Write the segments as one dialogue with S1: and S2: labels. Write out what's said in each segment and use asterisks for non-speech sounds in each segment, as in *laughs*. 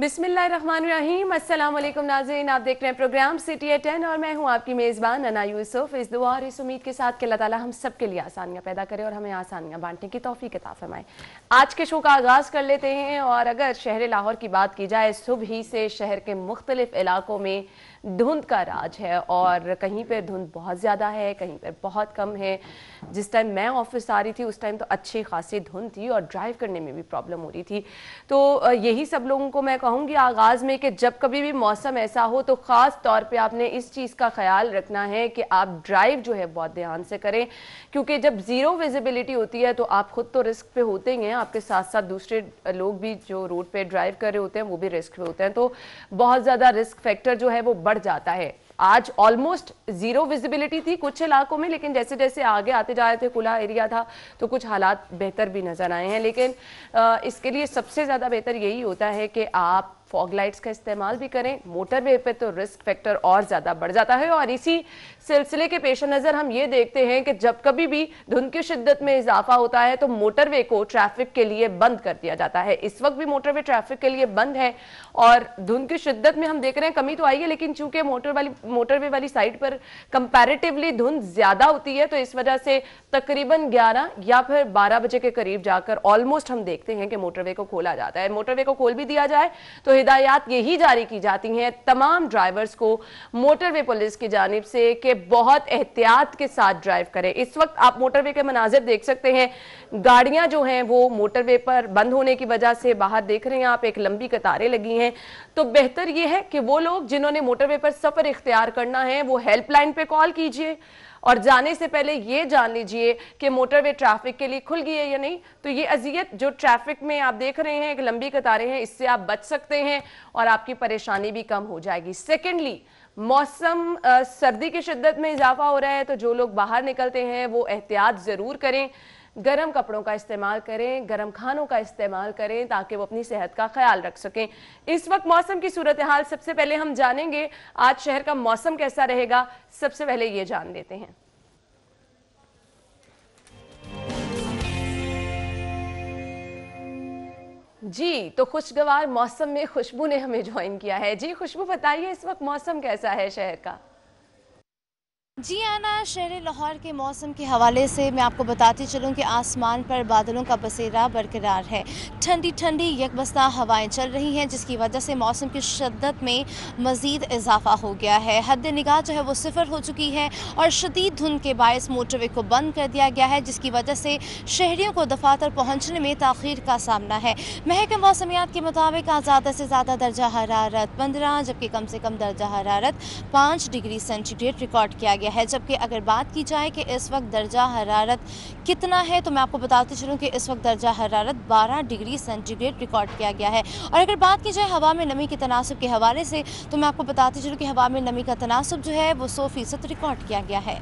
S1: बिसमीम अल्लाम नाजीन आप देख रहे हैं प्रोग्राम सिटी ए टेन और मैं हूं आपकी मेज़बान अना यूसुफ इस दुआ और इस उम्मीद के साथ कि अल्लाह ताला हम सब के लिए आसानियां पैदा करें और हमें आसानियां बांटने की तोफ़ी के फरमाए आज के शो का आगाज़ कर लेते हैं और अगर शहर लाहौर की बात की जाए सुबह ही से शहर के मुख्तलिफ इलाकों में धुंध का राज है और कहीं पर धुंध बहुत ज़्यादा है कहीं पर बहुत कम है जिस टाइम मैं ऑफिस आ रही थी उस टाइम तो अच्छी खासी धुंध थी और ड्राइव करने में भी प्रॉब्लम हो रही थी तो यही सब लोगों को मैं कहूँगी आगाज़ में कि जब कभी भी मौसम ऐसा हो तो ख़ास तौर पर आपने इस चीज़ का ख्याल रखना है कि आप ड्राइव जो है बहुत ध्यान से करें क्योंकि जब ज़ीरो विजिबिलिटी होती है तो आप खुद तो रिस्क पे होते ही हैं आपके साथ साथ दूसरे लोग भी जो रोड पर ड्राइव कर रहे होते हैं वो भी रिस्क पे होते हैं तो बहुत ज़्यादा रिस्क फैक्टर जो है वो बढ़ जाता है आज ऑलमोस्ट जीरो विजिबिलिटी थी कुछ इलाकों में लेकिन जैसे जैसे आगे आते जा रहे थे खुला एरिया था तो कुछ हालात बेहतर भी नजर आए हैं लेकिन इसके लिए सबसे ज़्यादा बेहतर यही होता है कि आप फॉग लाइट्स का इस्तेमाल भी करें मोटरवे पे तो रिस्क फैक्टर और ज़्यादा बढ़ जाता है और इसी सिलसिले के पेश नज़र हम ये देखते हैं कि जब कभी भी धुंध की शिद्दत में इजाफा होता है तो मोटरवे को ट्रैफिक के लिए बंद कर दिया जाता है इस वक्त भी मोटरवे ट्रैफिक के लिए बंद है और धुंध की शिद्दत में हम देख रहे हैं कमी तो आई है लेकिन चूंकि मोटर वाली मोटरवे वाली साइड पर कंपेरेटिवली धुंध ज़्यादा होती है तो इस वजह से तकरीबन ग्यारह या फिर बारह बजे के करीब जाकर ऑलमोस्ट हम देखते हैं कि मोटरवे को खोला जाता है मोटरवे को खोल भी दिया जाए तो हिदायत यही जारी की जाती हैं तमाम ड्राइवर्स को मोटरवे पुलिस की जानब से कि बहुत एहतियात के साथ ड्राइव करें इस वक्त आप मोटरवे के मनाजिर देख सकते हैं गाड़ियां जो हैं वो मोटरवे पर बंद होने की वजह से बाहर देख रहे हैं आप एक लंबी कतारें लगी हैं तो बेहतर ये है कि वो लोग जिन्होंने मोटरवे पर सफ़र इख्तियार करना है वो हेल्पलाइन पर कॉल कीजिए और जाने से पहले ये जान लीजिए कि मोटरवे ट्रैफिक के लिए खुल गई है या नहीं तो ये अजियत जो ट्रैफिक में आप देख रहे हैं एक लंबी कतारें हैं इससे आप बच सकते हैं और आपकी परेशानी भी कम हो जाएगी सेकेंडली मौसम सर्दी की शिद्दत में इजाफा हो रहा है तो जो लोग बाहर निकलते हैं वो एहतियात ज़रूर करें गर्म कपड़ों का इस्तेमाल करें गर्म खानों का इस्तेमाल करें ताकि वो अपनी सेहत का ख्याल रख सकें इस वक्त मौसम की सूरत हाल सबसे पहले हम जानेंगे आज शहर का मौसम कैसा रहेगा सबसे पहले ये जान लेते हैं जी तो खुशगवार मौसम में खुशबू ने हमें ज्वाइन किया है जी खुशबू बताइए इस वक्त मौसम
S2: कैसा है शहर का जी आना शहर लाहौर के मौसम के हवाले से मैं आपको बताती चलूँ कि आसमान पर बादलों का बसेरा बरकरार है ठंडी ठंडी यकबस्ता हवाएं चल रही हैं जिसकी वजह से मौसम की शदत में मज़ीद इजाफा हो गया है हद निगाह जो है वो सिफर हो चुकी है और शदीद धुंध के बायस मोटरवे को बंद कर दिया गया है जिसकी वजह से शहरीों को दफातर पहुँचने में तख़िर का सामना है महकम मौसमियात के मुताबिक आज ज़्यादा से ज़्यादा दर्जा हरारत पंद्रह जबकि कम से कम दर्जा हरारत पाँच डिग्री सेंटीग्रेड रिकॉर्ड किया गया गया है जबकि अगर बात की जाए कि इस वक्त दर्जा हरारत कितना है तो मैं आपको बताते चलूँ कि इस वक्त दर्जा हरारत 12 डिग्री सेंटीग्रेड रिकॉर्ड किया गया है और अगर बात की जाए हवा में नमी के तनासब के हवाले से तो मैं आपको बताते चलूँ कि हवा में नमी का तनासब जो है वो सौ फीसद रिकॉर्ड किया गया है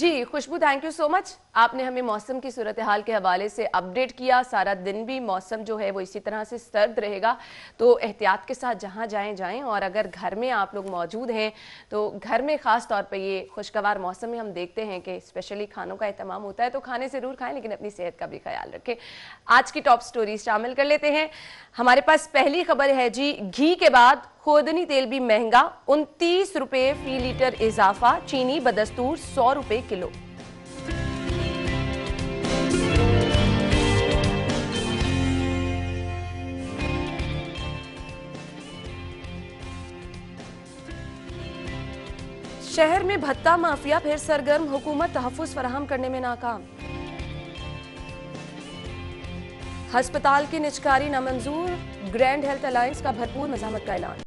S2: जी Khushboo thank you
S1: so much आपने हमें मौसम की सूरत हाल के हवाले से अपडेट किया सारा दिन भी मौसम जो है वो इसी तरह से सर्द रहेगा तो एहतियात के साथ जहाँ जाएं जाएं और अगर घर में आप लोग मौजूद हैं तो घर में ख़ास तौर पे ये खुशगवार मौसम में हम देखते हैं कि स्पेशली खानों का अहतमाम होता है तो खाने ज़रूर खाएँ लेकिन अपनी सेहत का भी ख्याल रखें आज की टॉप स्टोरीज शामिल कर लेते हैं हमारे पास पहली खबर है जी घी के बाद खोदनी तेल भी महंगा उनतीस रुपये फी लीटर इजाफा चीनी बदस्तूर सौ रुपये किलो शहर में भत्ता माफिया फिर सरगर्म हुकूमत तहफुज फराहम करने में नाकाम अस्पताल की निचकारी नामंजूर ग्रैंड हेल्थ अलायंस का भरपूर मजामत का ऐलान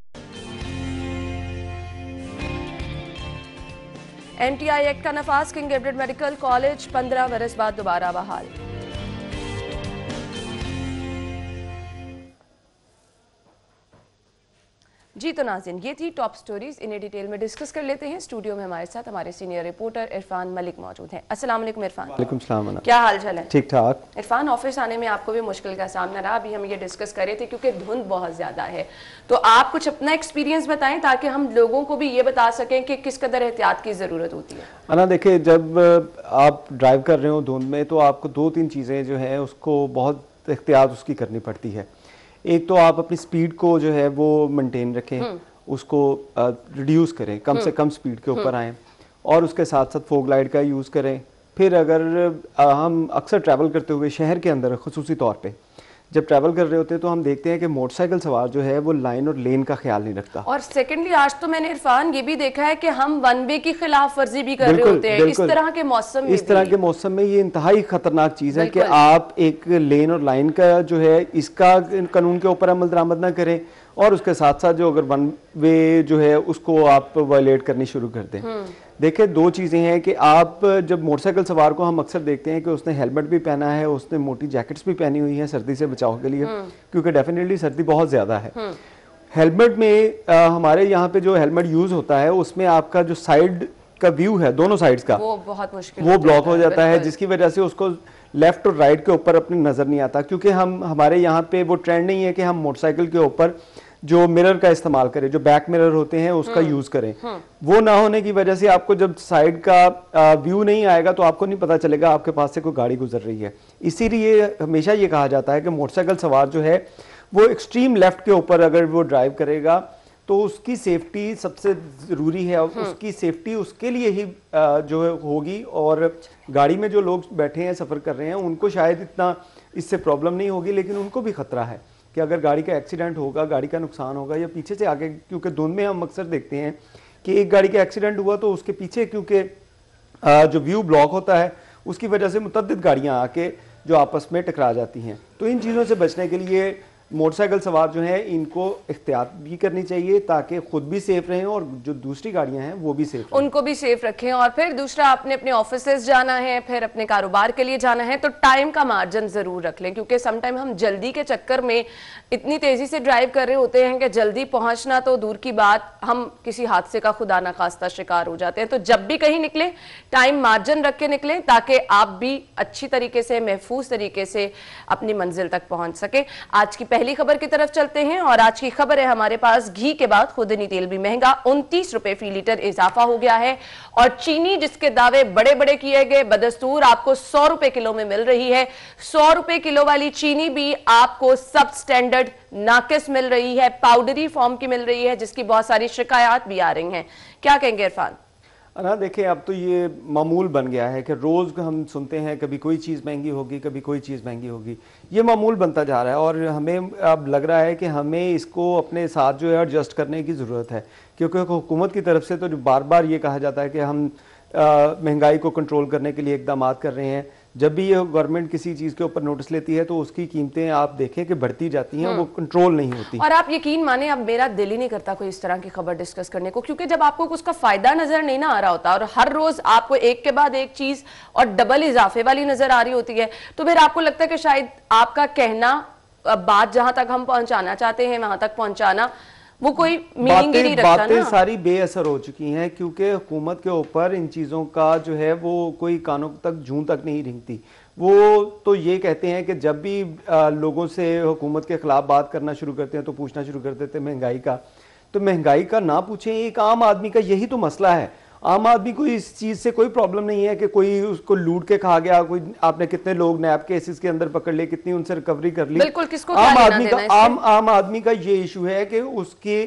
S1: एनटीआई एक्ट का नफाज किंग एबरेड मेडिकल कॉलेज पंद्रह बरस बाद दोबारा बहाल जी तो नाजिन ये थी टॉप स्टोरीज इन्हें डिटेल में डिस्कस कर लेते हैं स्टूडियो में हमारे साथ हमारे सीनियर रिपोर्टर इरफान मलिक मौजूद हैं अस्सलाम वालेकुम इरफान वालेकुम
S3: सलाम क्या हाल चाल है ठीक ठाक
S1: इरफान ऑफिस आने में आपको भी मुश्किल का सामना रहा अभी हम ये डिस्कस कर रहे थे क्योंकि धुंध बहुत ज्यादा है तो आप कुछ अपना एक्सपीरियंस बताएं ताकि हम लोगों को भी ये बता सकें कि किस कदर एहतियात की जरूरत होती है
S3: अना देखिए जब आप ड्राइव कर रहे हो धुंध में तो आपको दो तीन चीजें जो है उसको बहुत एहतियात उसकी करनी पड़ती है एक तो आप अपनी स्पीड को जो है वो मेंटेन रखें हम्म। उसको रिड्यूस करें कम से हम्म। कम स्पीड के ऊपर हम्म। आएँ और उसके साथ साथ फोक लाइट का यूज़ करें फिर अगर हम अक्सर ट्रैवल करते हुए शहर के अंदर खसूसी तौर पर जब ट्रैवल कर रहे होते हैं तो हम देखते हैं कि मोटरसाइकिल सवार जो है वो लाइन और लेन का ख्याल नहीं रखता
S1: और सेकेंडली आज तो मैंने इरफान ये भी देखा है कि हम वन वे की खिलाफ वर्जी भी कर रहे होते हैं इस तरह के मौसम इस तरह
S3: के मौसम में ये इंतहाई खतरनाक चीज़ है कि आप एक लेन और लाइन का जो है इसका कानून के ऊपर अमल दरामद ना करें और उसके साथ साथ जो अगर वन वे जो है उसको आप वायलेट करनी शुरू कर दें हम्म। देखिए दो चीज़ें हैं कि आप जब मोटरसाइकिल सवार को हम अक्सर देखते हैं कि उसने हेलमेट भी पहना है उसने मोटी जैकेट्स भी पहनी हुई हैं सर्दी से बचाव के लिए हम्म। क्योंकि डेफिनेटली सर्दी बहुत ज़्यादा है हम्म। हेलमेट में आ, हमारे यहाँ पे जो हेलमेट यूज़ होता है उसमें आपका जो साइड का व्यू है दोनों साइड्स का वो
S1: बहुत मुश्किल वो ब्लॉक हो जाता है जिसकी
S3: वजह से उसको लेफ्ट और राइट के ऊपर अपनी नज़र नहीं आता क्योंकि हम हमारे यहाँ पे वो ट्रेंड नहीं है कि हम मोटरसाइकिल के ऊपर जो मिरर का इस्तेमाल करें जो बैक मिरर होते हैं उसका यूज हम्म, करें हम्म। वो ना होने की वजह से आपको जब साइड का व्यू नहीं आएगा तो आपको नहीं पता चलेगा आपके पास से कोई गाड़ी गुजर रही है इसीलिए हमेशा ये कहा जाता है कि मोटरसाइकिल सवार जो है वो एक्सट्रीम लेफ्ट के ऊपर अगर वो ड्राइव करेगा तो उसकी सेफ्टी सबसे ज़रूरी है और हम्म। उसकी सेफ्टी उसके लिए ही जो है होगी और गाड़ी में जो लोग बैठे हैं सफ़र कर रहे हैं उनको शायद इतना इससे प्रॉब्लम नहीं होगी लेकिन उनको भी खतरा है कि अगर गाड़ी का एक्सीडेंट होगा गाड़ी का नुकसान होगा या पीछे से आगे क्योंकि दोनों में हम अक्सर देखते हैं कि एक गाड़ी का एक्सीडेंट हुआ तो उसके पीछे क्योंकि जो व्यू ब्लॉक होता है उसकी वजह से मुतद गाड़ियाँ आके जो आपस में टकरा जाती हैं तो इन चीज़ों से बचने के लिए मोटरसाइकिल सवार जो हैं इनको एहतियात भी करनी चाहिए ताकि खुद भी सेफ रहें और जो दूसरी गाड़ियां हैं वो भी सेफ
S1: उनको भी सेफ रखें और फिर दूसरा आपने अपने ऑफिस जाना है फिर अपने कारोबार के लिए जाना है तो टाइम का मार्जिन ज़रूर रख लें क्योंकि समटाइम हम जल्दी के चक्कर में इतनी तेज़ी से ड्राइव कर रहे होते हैं कि जल्दी पहुंचना तो दूर की बात हम किसी हादसे का खुदा ना खास्ता शिकार हो जाते हैं तो जब भी कहीं निकले टाइम मार्जिन रख के निकले ताकि आप भी अच्छी तरीके से महफूज तरीके से अपनी मंजिल तक पहुंच सके आज की पहली खबर की तरफ चलते हैं और आज की खबर है हमारे पास घी के बाद खुदनी तेल भी महंगा उनतीस रुपए फी लीटर इजाफा हो गया है और चीनी जिसके दावे बड़े बड़े किए गए बदस्तूर आपको सौ रुपए किलो में मिल रही है सौ रुपए किलो वाली चीनी भी आपको सब स्टैंडर्ड नाकिस मिल रही है पाउडरी फॉर्म की मिल रही है जिसकी बहुत सारी शिकायत भी आ रही है क्या कहेंगे इरफान
S3: अना हाँ, देखें अब तो ये मामूल बन गया है कि रोज़ हम सुनते हैं कभी कोई चीज़ महंगी होगी कभी कोई चीज़ महंगी होगी ये मामूल बनता जा रहा है और हमें अब लग रहा है कि हमें इसको अपने साथ जो है एडजस्ट करने की ज़रूरत है क्योंकि हुकूमत की तरफ से तो बार बार ये कहा जाता है कि हम महंगाई को कंट्रोल करने के लिए इकदाम कर रहे हैं जब भी ये गवर्नमेंट किसी चीज के ऊपर नोटिस लेती है तो उसकी कीमतें आप देखें कि बढ़ती जाती हैं वो कंट्रोल हम्म। नहीं होती और
S1: आप यकीन माने अब मेरा दिल ही नहीं करता कोई इस तरह की खबर डिस्कस करने को क्योंकि जब आपको उसका फायदा नजर नहीं ना आ रहा होता और हर रोज आपको एक के बाद एक चीज और डबल इजाफे वाली नजर आ रही होती है तो फिर आपको लगता है कि शायद आपका कहना बात जहां तक हम पहुंचाना चाहते हैं वहां तक पहुंचाना वो कोई मीनिंग नहीं रखता बातें सारी
S3: बेअसर हो चुकी हैं क्योंकि हुकूमत के ऊपर इन चीज़ों का जो है वो कोई कानों तक जू तक नहीं रिंगती वो तो ये कहते हैं कि जब भी आ, लोगों से हुकूमत के ख़िलाफ़ बात करना शुरू करते हैं तो पूछना शुरू कर देते हैं महंगाई का तो महंगाई का ना पूछें एक आम आदमी का यही तो मसला है आम आदमी को इस चीज़ से कोई प्रॉब्लम नहीं है कि कोई उसको लूट के खा गया कोई आपने कितने लोग नैप केसेस के अंदर पकड़ लिए कितनी उनसे रिकवरी कर ली बिल्कुल किसको आम आदमी का आम आम आदमी का ये इशू है कि उसके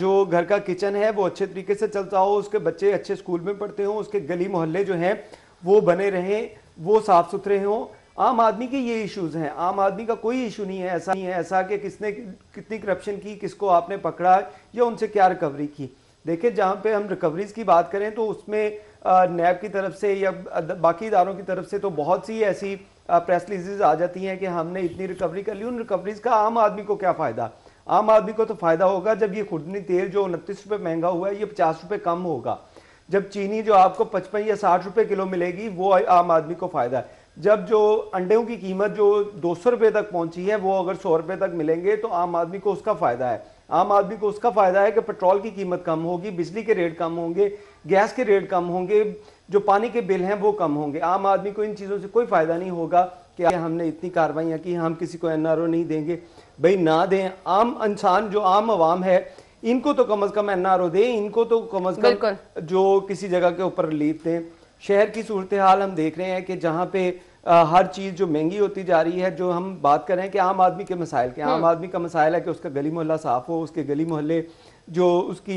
S3: जो घर का किचन है वो अच्छे तरीके से चलता हो उसके बच्चे अच्छे स्कूल में पढ़ते हों उसके गली मोहल्ले जो हैं वो बने रहें वो साफ सुथरे हों आम आदमी के ये इश्यूज हैं आम आदमी का कोई इशू नहीं है ऐसा नहीं है ऐसा कि किसने कितनी करप्शन की किसको आपने पकड़ा या उनसे क्या रिकवरी की देखिए जहाँ पे हम रिकवरीज की बात करें तो उसमें नैब की तरफ से या बाकी इदारों की तरफ से तो बहुत सी ऐसी प्रेस रिलीजेज आ जाती हैं कि हमने इतनी रिकवरी कर ली उन रिकवरीज का आम आदमी को क्या फ़ायदा आम आदमी को तो फ़ायदा होगा जब ये खुर्दनी तेल जो उनतीस रुपये महंगा हुआ है ये पचास रुपये कम होगा जब चीनी जो आपको पचपन या साठ रुपये किलो मिलेगी वो आम आदमी को फ़ायदा है जब जो अंडों की कीमत जो दो सौ रुपये तक पहुंची है वो अगर सौ रुपये तक मिलेंगे तो आम आदमी को उसका फ़ायदा है आम आदमी को उसका फ़ायदा है कि पेट्रोल की कीमत कम होगी बिजली के रेट कम होंगे गैस के रेट कम होंगे जो पानी के बिल हैं वो कम होंगे आम आदमी को इन चीज़ों से कोई फ़ायदा नहीं होगा कि हमने इतनी कार्रवाइयाँ की हम किसी को एन नहीं देंगे भाई ना दें आम इंसान जो आम आवाम है इनको तो कम अज़ कम एन आर ओ दें इनको तो कम अज़ कम जो किसी जगह के ऊपर रिलीफ दें शहर की सूरत हाल हम देख रहे हैं कि जहाँ पे हर चीज़ जो महंगी होती जा रही है जो हम बात कर रहे हैं कि आम आदमी के मसाइल के आम हाँ। आदमी का मसाइल है कि उसका गली मोहल्ला साफ़ हो उसके गली मोहल्ले जो उसकी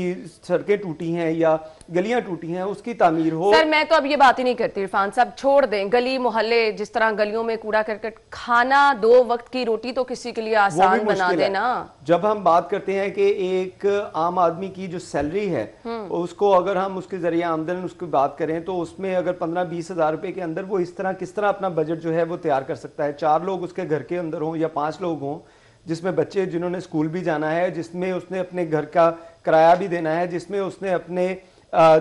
S3: सड़कें टूटी हैं या गलियां टूटी हैं उसकी तामीर हो सर
S1: मैं तो अब ये बात ही नहीं करती इरफान साहब छोड़ दें गली मोहल्ले जिस तरह गलियों में कूड़ा करकट खाना दो वक्त की रोटी तो किसी के लिए आसान बना देना
S3: जब हम बात करते हैं कि एक आम आदमी की जो सैलरी है हम्म। उसको अगर हम उसके जरिए आमदन उसकी बात करें तो उसमें अगर पंद्रह बीस हजार रुपए के अंदर वो इस तरह किस तरह अपना बजट जो है वो तैयार कर सकता है चार लोग उसके घर के अंदर हों या पांच लोग हों जिसमें बच्चे जिन्होंने स्कूल भी जाना है जिसमें उसने अपने घर का किराया भी देना है जिसमें उसने अपने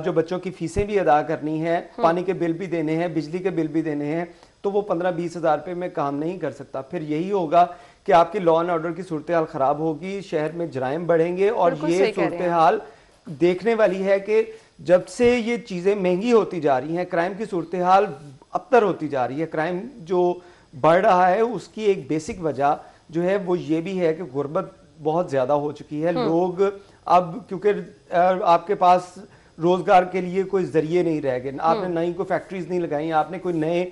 S3: जो बच्चों की फीसें भी अदा करनी है हम्म। पानी के बिल भी देने हैं बिजली के बिल भी देने हैं तो वो पंद्रह बीस हज़ार रुपये में काम नहीं कर सकता फिर यही होगा कि आपकी लॉ एंड ऑर्डर की सूरत हाल ख़राब होगी शहर में जराइम बढ़ेंगे और ये सूरत हाल देखने वाली है कि जब से ये चीज़ें महंगी होती जा रही हैं क्राइम की सूरत हाल अबतर होती जा रही है क्राइम जो बढ़ रहा है उसकी एक बेसिक वजह जो है वो ये भी है कि गुर्बत बहुत ज़्यादा हो चुकी है हम्म। लोग अब क्योंकि आपके पास रोजगार के लिए कोई जरिए नहीं रह गए आपने हम्म। नई कोई फैक्ट्रीज नहीं लगाई आपने कोई नए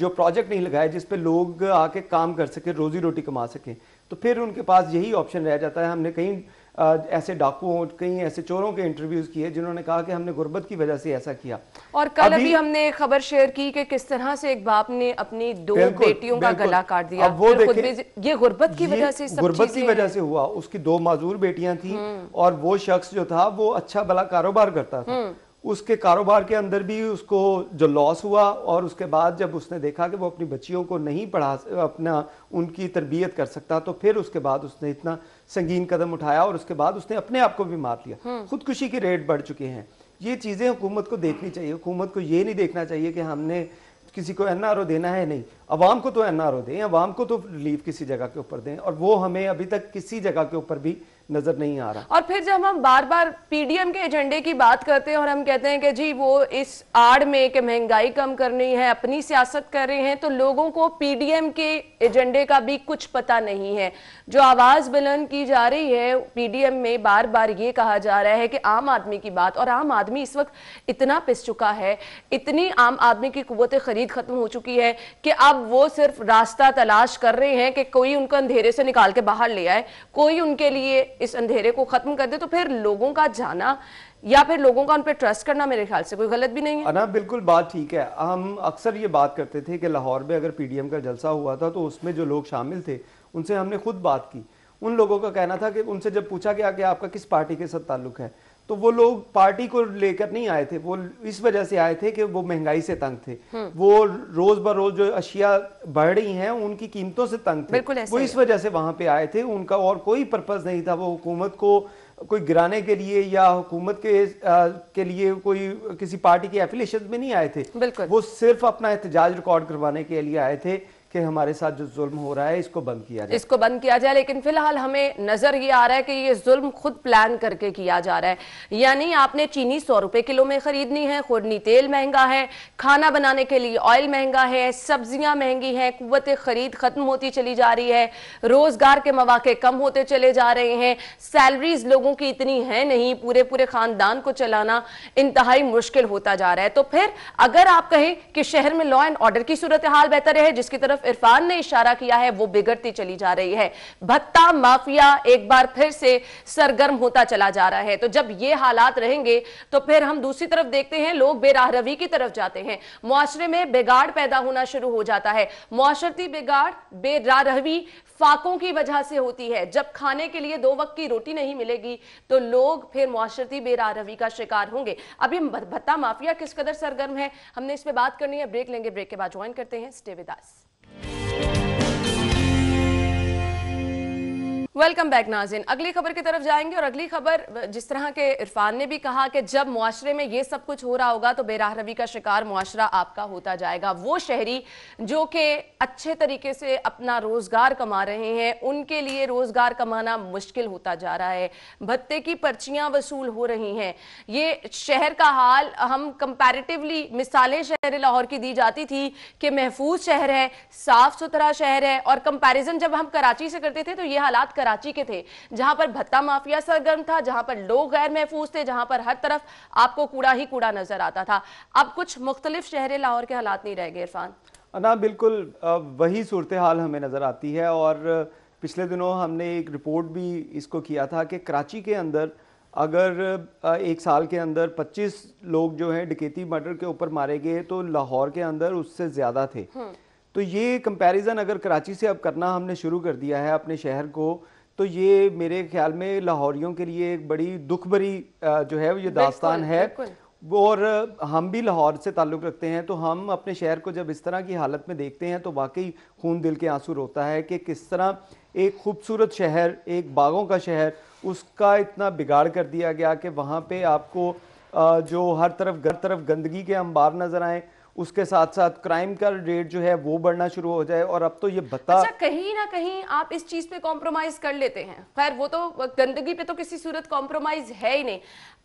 S3: जो प्रोजेक्ट नहीं लगाए जिसपे लोग आके काम कर सके रोजी रोटी कमा सकें तो फिर उनके पास यही ऑप्शन रह जाता है हमने कहीं ऐसे डाकुओं कई ऐसे चोरों के इंटरव्यूज किए जिन्होंने कहा कि हमने गुर्बत की वजह से ऐसा किया
S1: और कल अभी, अभी हमने खबर शेयर की कि किस तरह से एक बाप ने अपनी दो बेटियों का गला काट दिया अब वो देखें, ये गुर्बत की वजह से गुर्बत की वजह
S3: से हुआ उसकी दो माजूर बेटियां थी हम्म। और वो शख्स जो था वो अच्छा भला कारोबार करता था हम्म। उसके कारोबार के अंदर भी उसको जो लॉस हुआ और उसके बाद जब उसने देखा कि वो अपनी बच्चियों को नहीं पढ़ा अपना उनकी तरबियत कर सकता तो फिर उसके बाद उसने इतना संगीन कदम उठाया और उसके बाद उसने अपने आप को भी मार लिया हम्म। खुदकुशी की रेट बढ़ चुके हैं ये चीज़ें हुकूमत को देखनी चाहिए हुकूमत को ये नहीं देखना चाहिए कि हमने किसी को एन देना है नहीं अवाम को तो एन दें अवाम को तो रिलीफ किसी जगह के ऊपर दें और वो हमें अभी तक किसी जगह के ऊपर भी नजर नहीं आ रहा
S1: और फिर जब हम बार बार पीडीएम के एजेंडे की बात करते हैं और हम कहते हैं कि जी वो इस आड़ में कि महंगाई कम करनी है अपनी सियासत कर रहे हैं तो लोगों को पीडीएम के एजेंडे का भी कुछ पता नहीं है जो आवाज बुलंद की जा रही है पीडीएम में बार बार ये कहा जा रहा है कि आम आदमी की बात और आम आदमी इस वक्त इतना पिस चुका है इतनी आम आदमी की कुत खरीद खत्म हो चुकी है कि अब वो सिर्फ रास्ता तलाश कर रहे हैं कि कोई उनको अंधेरे से निकाल के बाहर ले आए कोई उनके लिए इस अंधेरे को खत्म कर दे तो फिर लोगों का जाना या फिर लोगों का उन पर ट्रस्ट करना मेरे ख्याल से कोई गलत भी नहीं
S3: है ना बिल्कुल बात ठीक है हम अक्सर ये बात करते थे कि लाहौर में अगर पीडीएम का जलसा हुआ था तो उसमें जो लोग शामिल थे उनसे हमने खुद बात की उन लोगों का कहना था कि उनसे जब पूछा गया कि आपका किस पार्टी के साथ ताल्लुक है तो वो लोग पार्टी को लेकर नहीं आए थे वो इस वजह से आए थे कि वो महंगाई से तंग थे हम्म। वो रोज ब रोज जो अशिया बढ़ रही हैं उनकी कीमतों से तंग थे वो इस वजह से वहां पे आए थे उनका और कोई पर्पज़ नहीं था वो हुकूमत को कोई गिराने के लिए या हुकूमत के आ, के लिए कोई किसी पार्टी के एफिलेशन में नहीं आए थे वो सिर्फ अपना एहतजाज रिकॉर्ड करवाने के लिए आए थे कि हमारे साथ जो जुल्म हो रहा है इसको बंद किया जाए
S1: इसको बंद किया जाए लेकिन फिलहाल हमें नजर ये आ रहा है कि ये जुल्म खुद प्लान करके किया जा रहा है यानी आपने चीनी सौ रुपए किलो में खरीदनी है खुरनी तेल महंगा है खाना बनाने के लिए ऑयल महंगा है सब्जियां महंगी हैं कुत खरीद खत्म होती चली जा रही है रोजगार के मौाक़े कम होते चले जा रहे हैं सैलरीज लोगों की इतनी है नहीं पूरे पूरे खानदान को चलाना इंतहाई मुश्किल होता जा रहा है तो फिर अगर आप कहें कि शहर में लॉ एंड ऑर्डर की सूरत हाल बेहतर है जिसकी तरफ तरफ इरफान ने इशारा किया है वो बिगड़ती चली जा रही है भत्ता माफिया एक बार फिर से सरगर्म होता चला जा रहा है तो जब ये हालात रहेंगे तो फिर हम दूसरी तरफ देखते हैं लोग बेराहरवी की तरफ जाते हैं मुआरे में बिगाड़ पैदा होना शुरू हो जाता है मुआशरती बिगाड़ बेराहरवी फाकों की वजह से होती है जब खाने के लिए दो वक्त की रोटी नहीं मिलेगी तो लोग फिर मुआशरती बेरारवी का शिकार होंगे अभी भत्ता माफिया किस कदर सरगर्म है हमने इस पर बात करनी है ब्रेक लेंगे ब्रेक के बाद ज्वाइन करते हैं stay with us Bye. Welcome back नाजिन अगली खबर की तरफ जाएंगे और अगली खबर जिस तरह के इरफान ने भी कहा कि जब मुआरे में ये सब कुछ हो रहा होगा तो बेराह रवी का शिकार मुआरा आपका होता जाएगा वो शहरी जो कि अच्छे तरीके से अपना रोजगार कमा रहे हैं उनके लिए रोजगार कमाना मुश्किल होता जा रहा है भत्ते की पर्चियां वसूल हो रही हैं ये शहर का हाल हम कंपेरेटिवली मिसालें शहर लाहौर की दी जाती थी कि महफूज शहर है साफ सुथरा शहर है और कंपेरिजन जब हम कराची से करते थे तो ये हालात कराची के थे जहां पर भत्ता माफिया सरगर्म था जहां पर लोग गैर महफूज थे जहां पर हर तरफ आपको कूड़ा ही कूड़ा नजर आता था अब कुछ मुख्तलिफ शहर लाहौर के हालात नहीं रह गए इरफान
S3: ना बिल्कुल वही सूरत हाल हमें नज़र आती है और पिछले दिनों हमने एक रिपोर्ट भी इसको किया था कि कराची के अंदर अगर एक साल के अंदर 25 लोग जो हैं डकेती मर्डर के ऊपर मारे गए तो लाहौर के अंदर उससे ज़्यादा थे हम्म। तो ये कंपैरिज़न अगर कराची से अब करना हमने शुरू कर दिया है अपने शहर को तो ये मेरे ख्याल में लाहौरियों के लिए एक बड़ी दुख भरी जो है ये दास्तान है और हम भी लाहौर से ताल्लुक़ रखते हैं तो हम अपने शहर को जब इस तरह की हालत में देखते हैं तो वाकई खून दिल के आंसू रोता है कि किस तरह एक खूबसूरत शहर एक बागों का शहर उसका इतना बिगाड़ कर दिया गया कि वहाँ पे आपको जो हर तरफ हर तरफ गंदगी के अंबार नज़र आएँ उसके साथ साथ क्राइम का रेट जो है वो बढ़ना शुरू हो जाए और अब तो ये बता अच्छा,
S1: कहीं ना कहीं आप इस चीज पे कॉम्प्रोमाइज कर लेते हैं खैर वो तो गंदगी पे तो किसी सूरत कॉम्प्रोमाइज है ही नहीं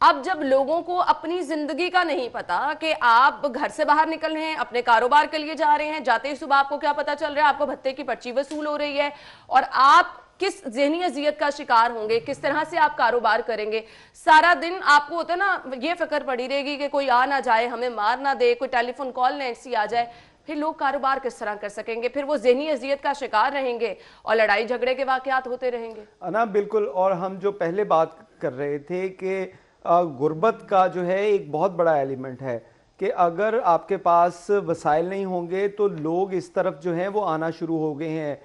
S1: अब जब लोगों को अपनी जिंदगी का नहीं पता कि आप घर से बाहर निकल रहे हैं अपने कारोबार के लिए जा रहे हैं जाते ही सुबह आपको क्या पता चल रहा है आपको भत्ते की पर्ची वसूल हो रही है और आप किस जहनी अजियत का शिकार होंगे किस तरह से आप कारोबार करेंगे सारा दिन आपको होता ना ये फिक्र पड़ी रहेगी कि कोई आ ना जाए हमें मार ना दे कोई टेलीफोन कॉल ना ऐसी आ जाए फिर लोग कारोबार किस तरह कर सकेंगे फिर वो जहनी अजियत का शिकार रहेंगे और लड़ाई झगड़े के वाकत होते रहेंगे
S3: अना बिल्कुल और हम जो पहले बात कर रहे थे कि गुर्बत का जो है एक बहुत बड़ा एलिमेंट है कि अगर आपके पास वसाइल नहीं होंगे तो लोग इस तरफ जो हैं वो आना शुरू हो गए हैं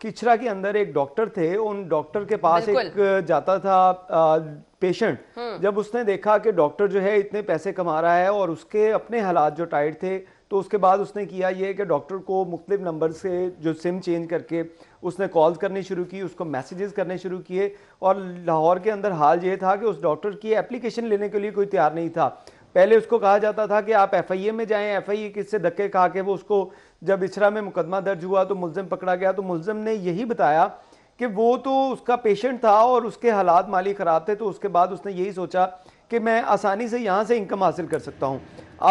S3: किचरा के अंदर एक डॉक्टर थे उन डॉक्टर के पास एक जाता था आ, पेशेंट हम्म। जब उसने देखा कि डॉक्टर जो है इतने पैसे कमा रहा है और उसके अपने हालात जो टाइट थे तो उसके बाद उसने किया ये कि डॉक्टर को मुख्तलिफ नंबर से जो सिम चेंज करके उसने कॉल करनी शुरू की उसको मैसेजेस करने शुरू किए और लाहौर के अंदर हाल ये था कि उस डॉक्टर की एप्लीकेशन लेने के लिए कोई तैयार नहीं था पहले उसको कहा जाता था कि आप एफ आई ए में जाएं एफ आई ए किससे धक्के खा के वो उसको जब इछरा में मुकदमा दर्ज हुआ तो मुलजिम पकड़ा गया तो मुलजिम ने यही बताया कि वो तो उसका पेशेंट था और उसके हालात माली ख़राब थे तो उसके बाद उसने यही सोचा कि मैं आसानी से यहाँ से इनकम हासिल कर सकता हूँ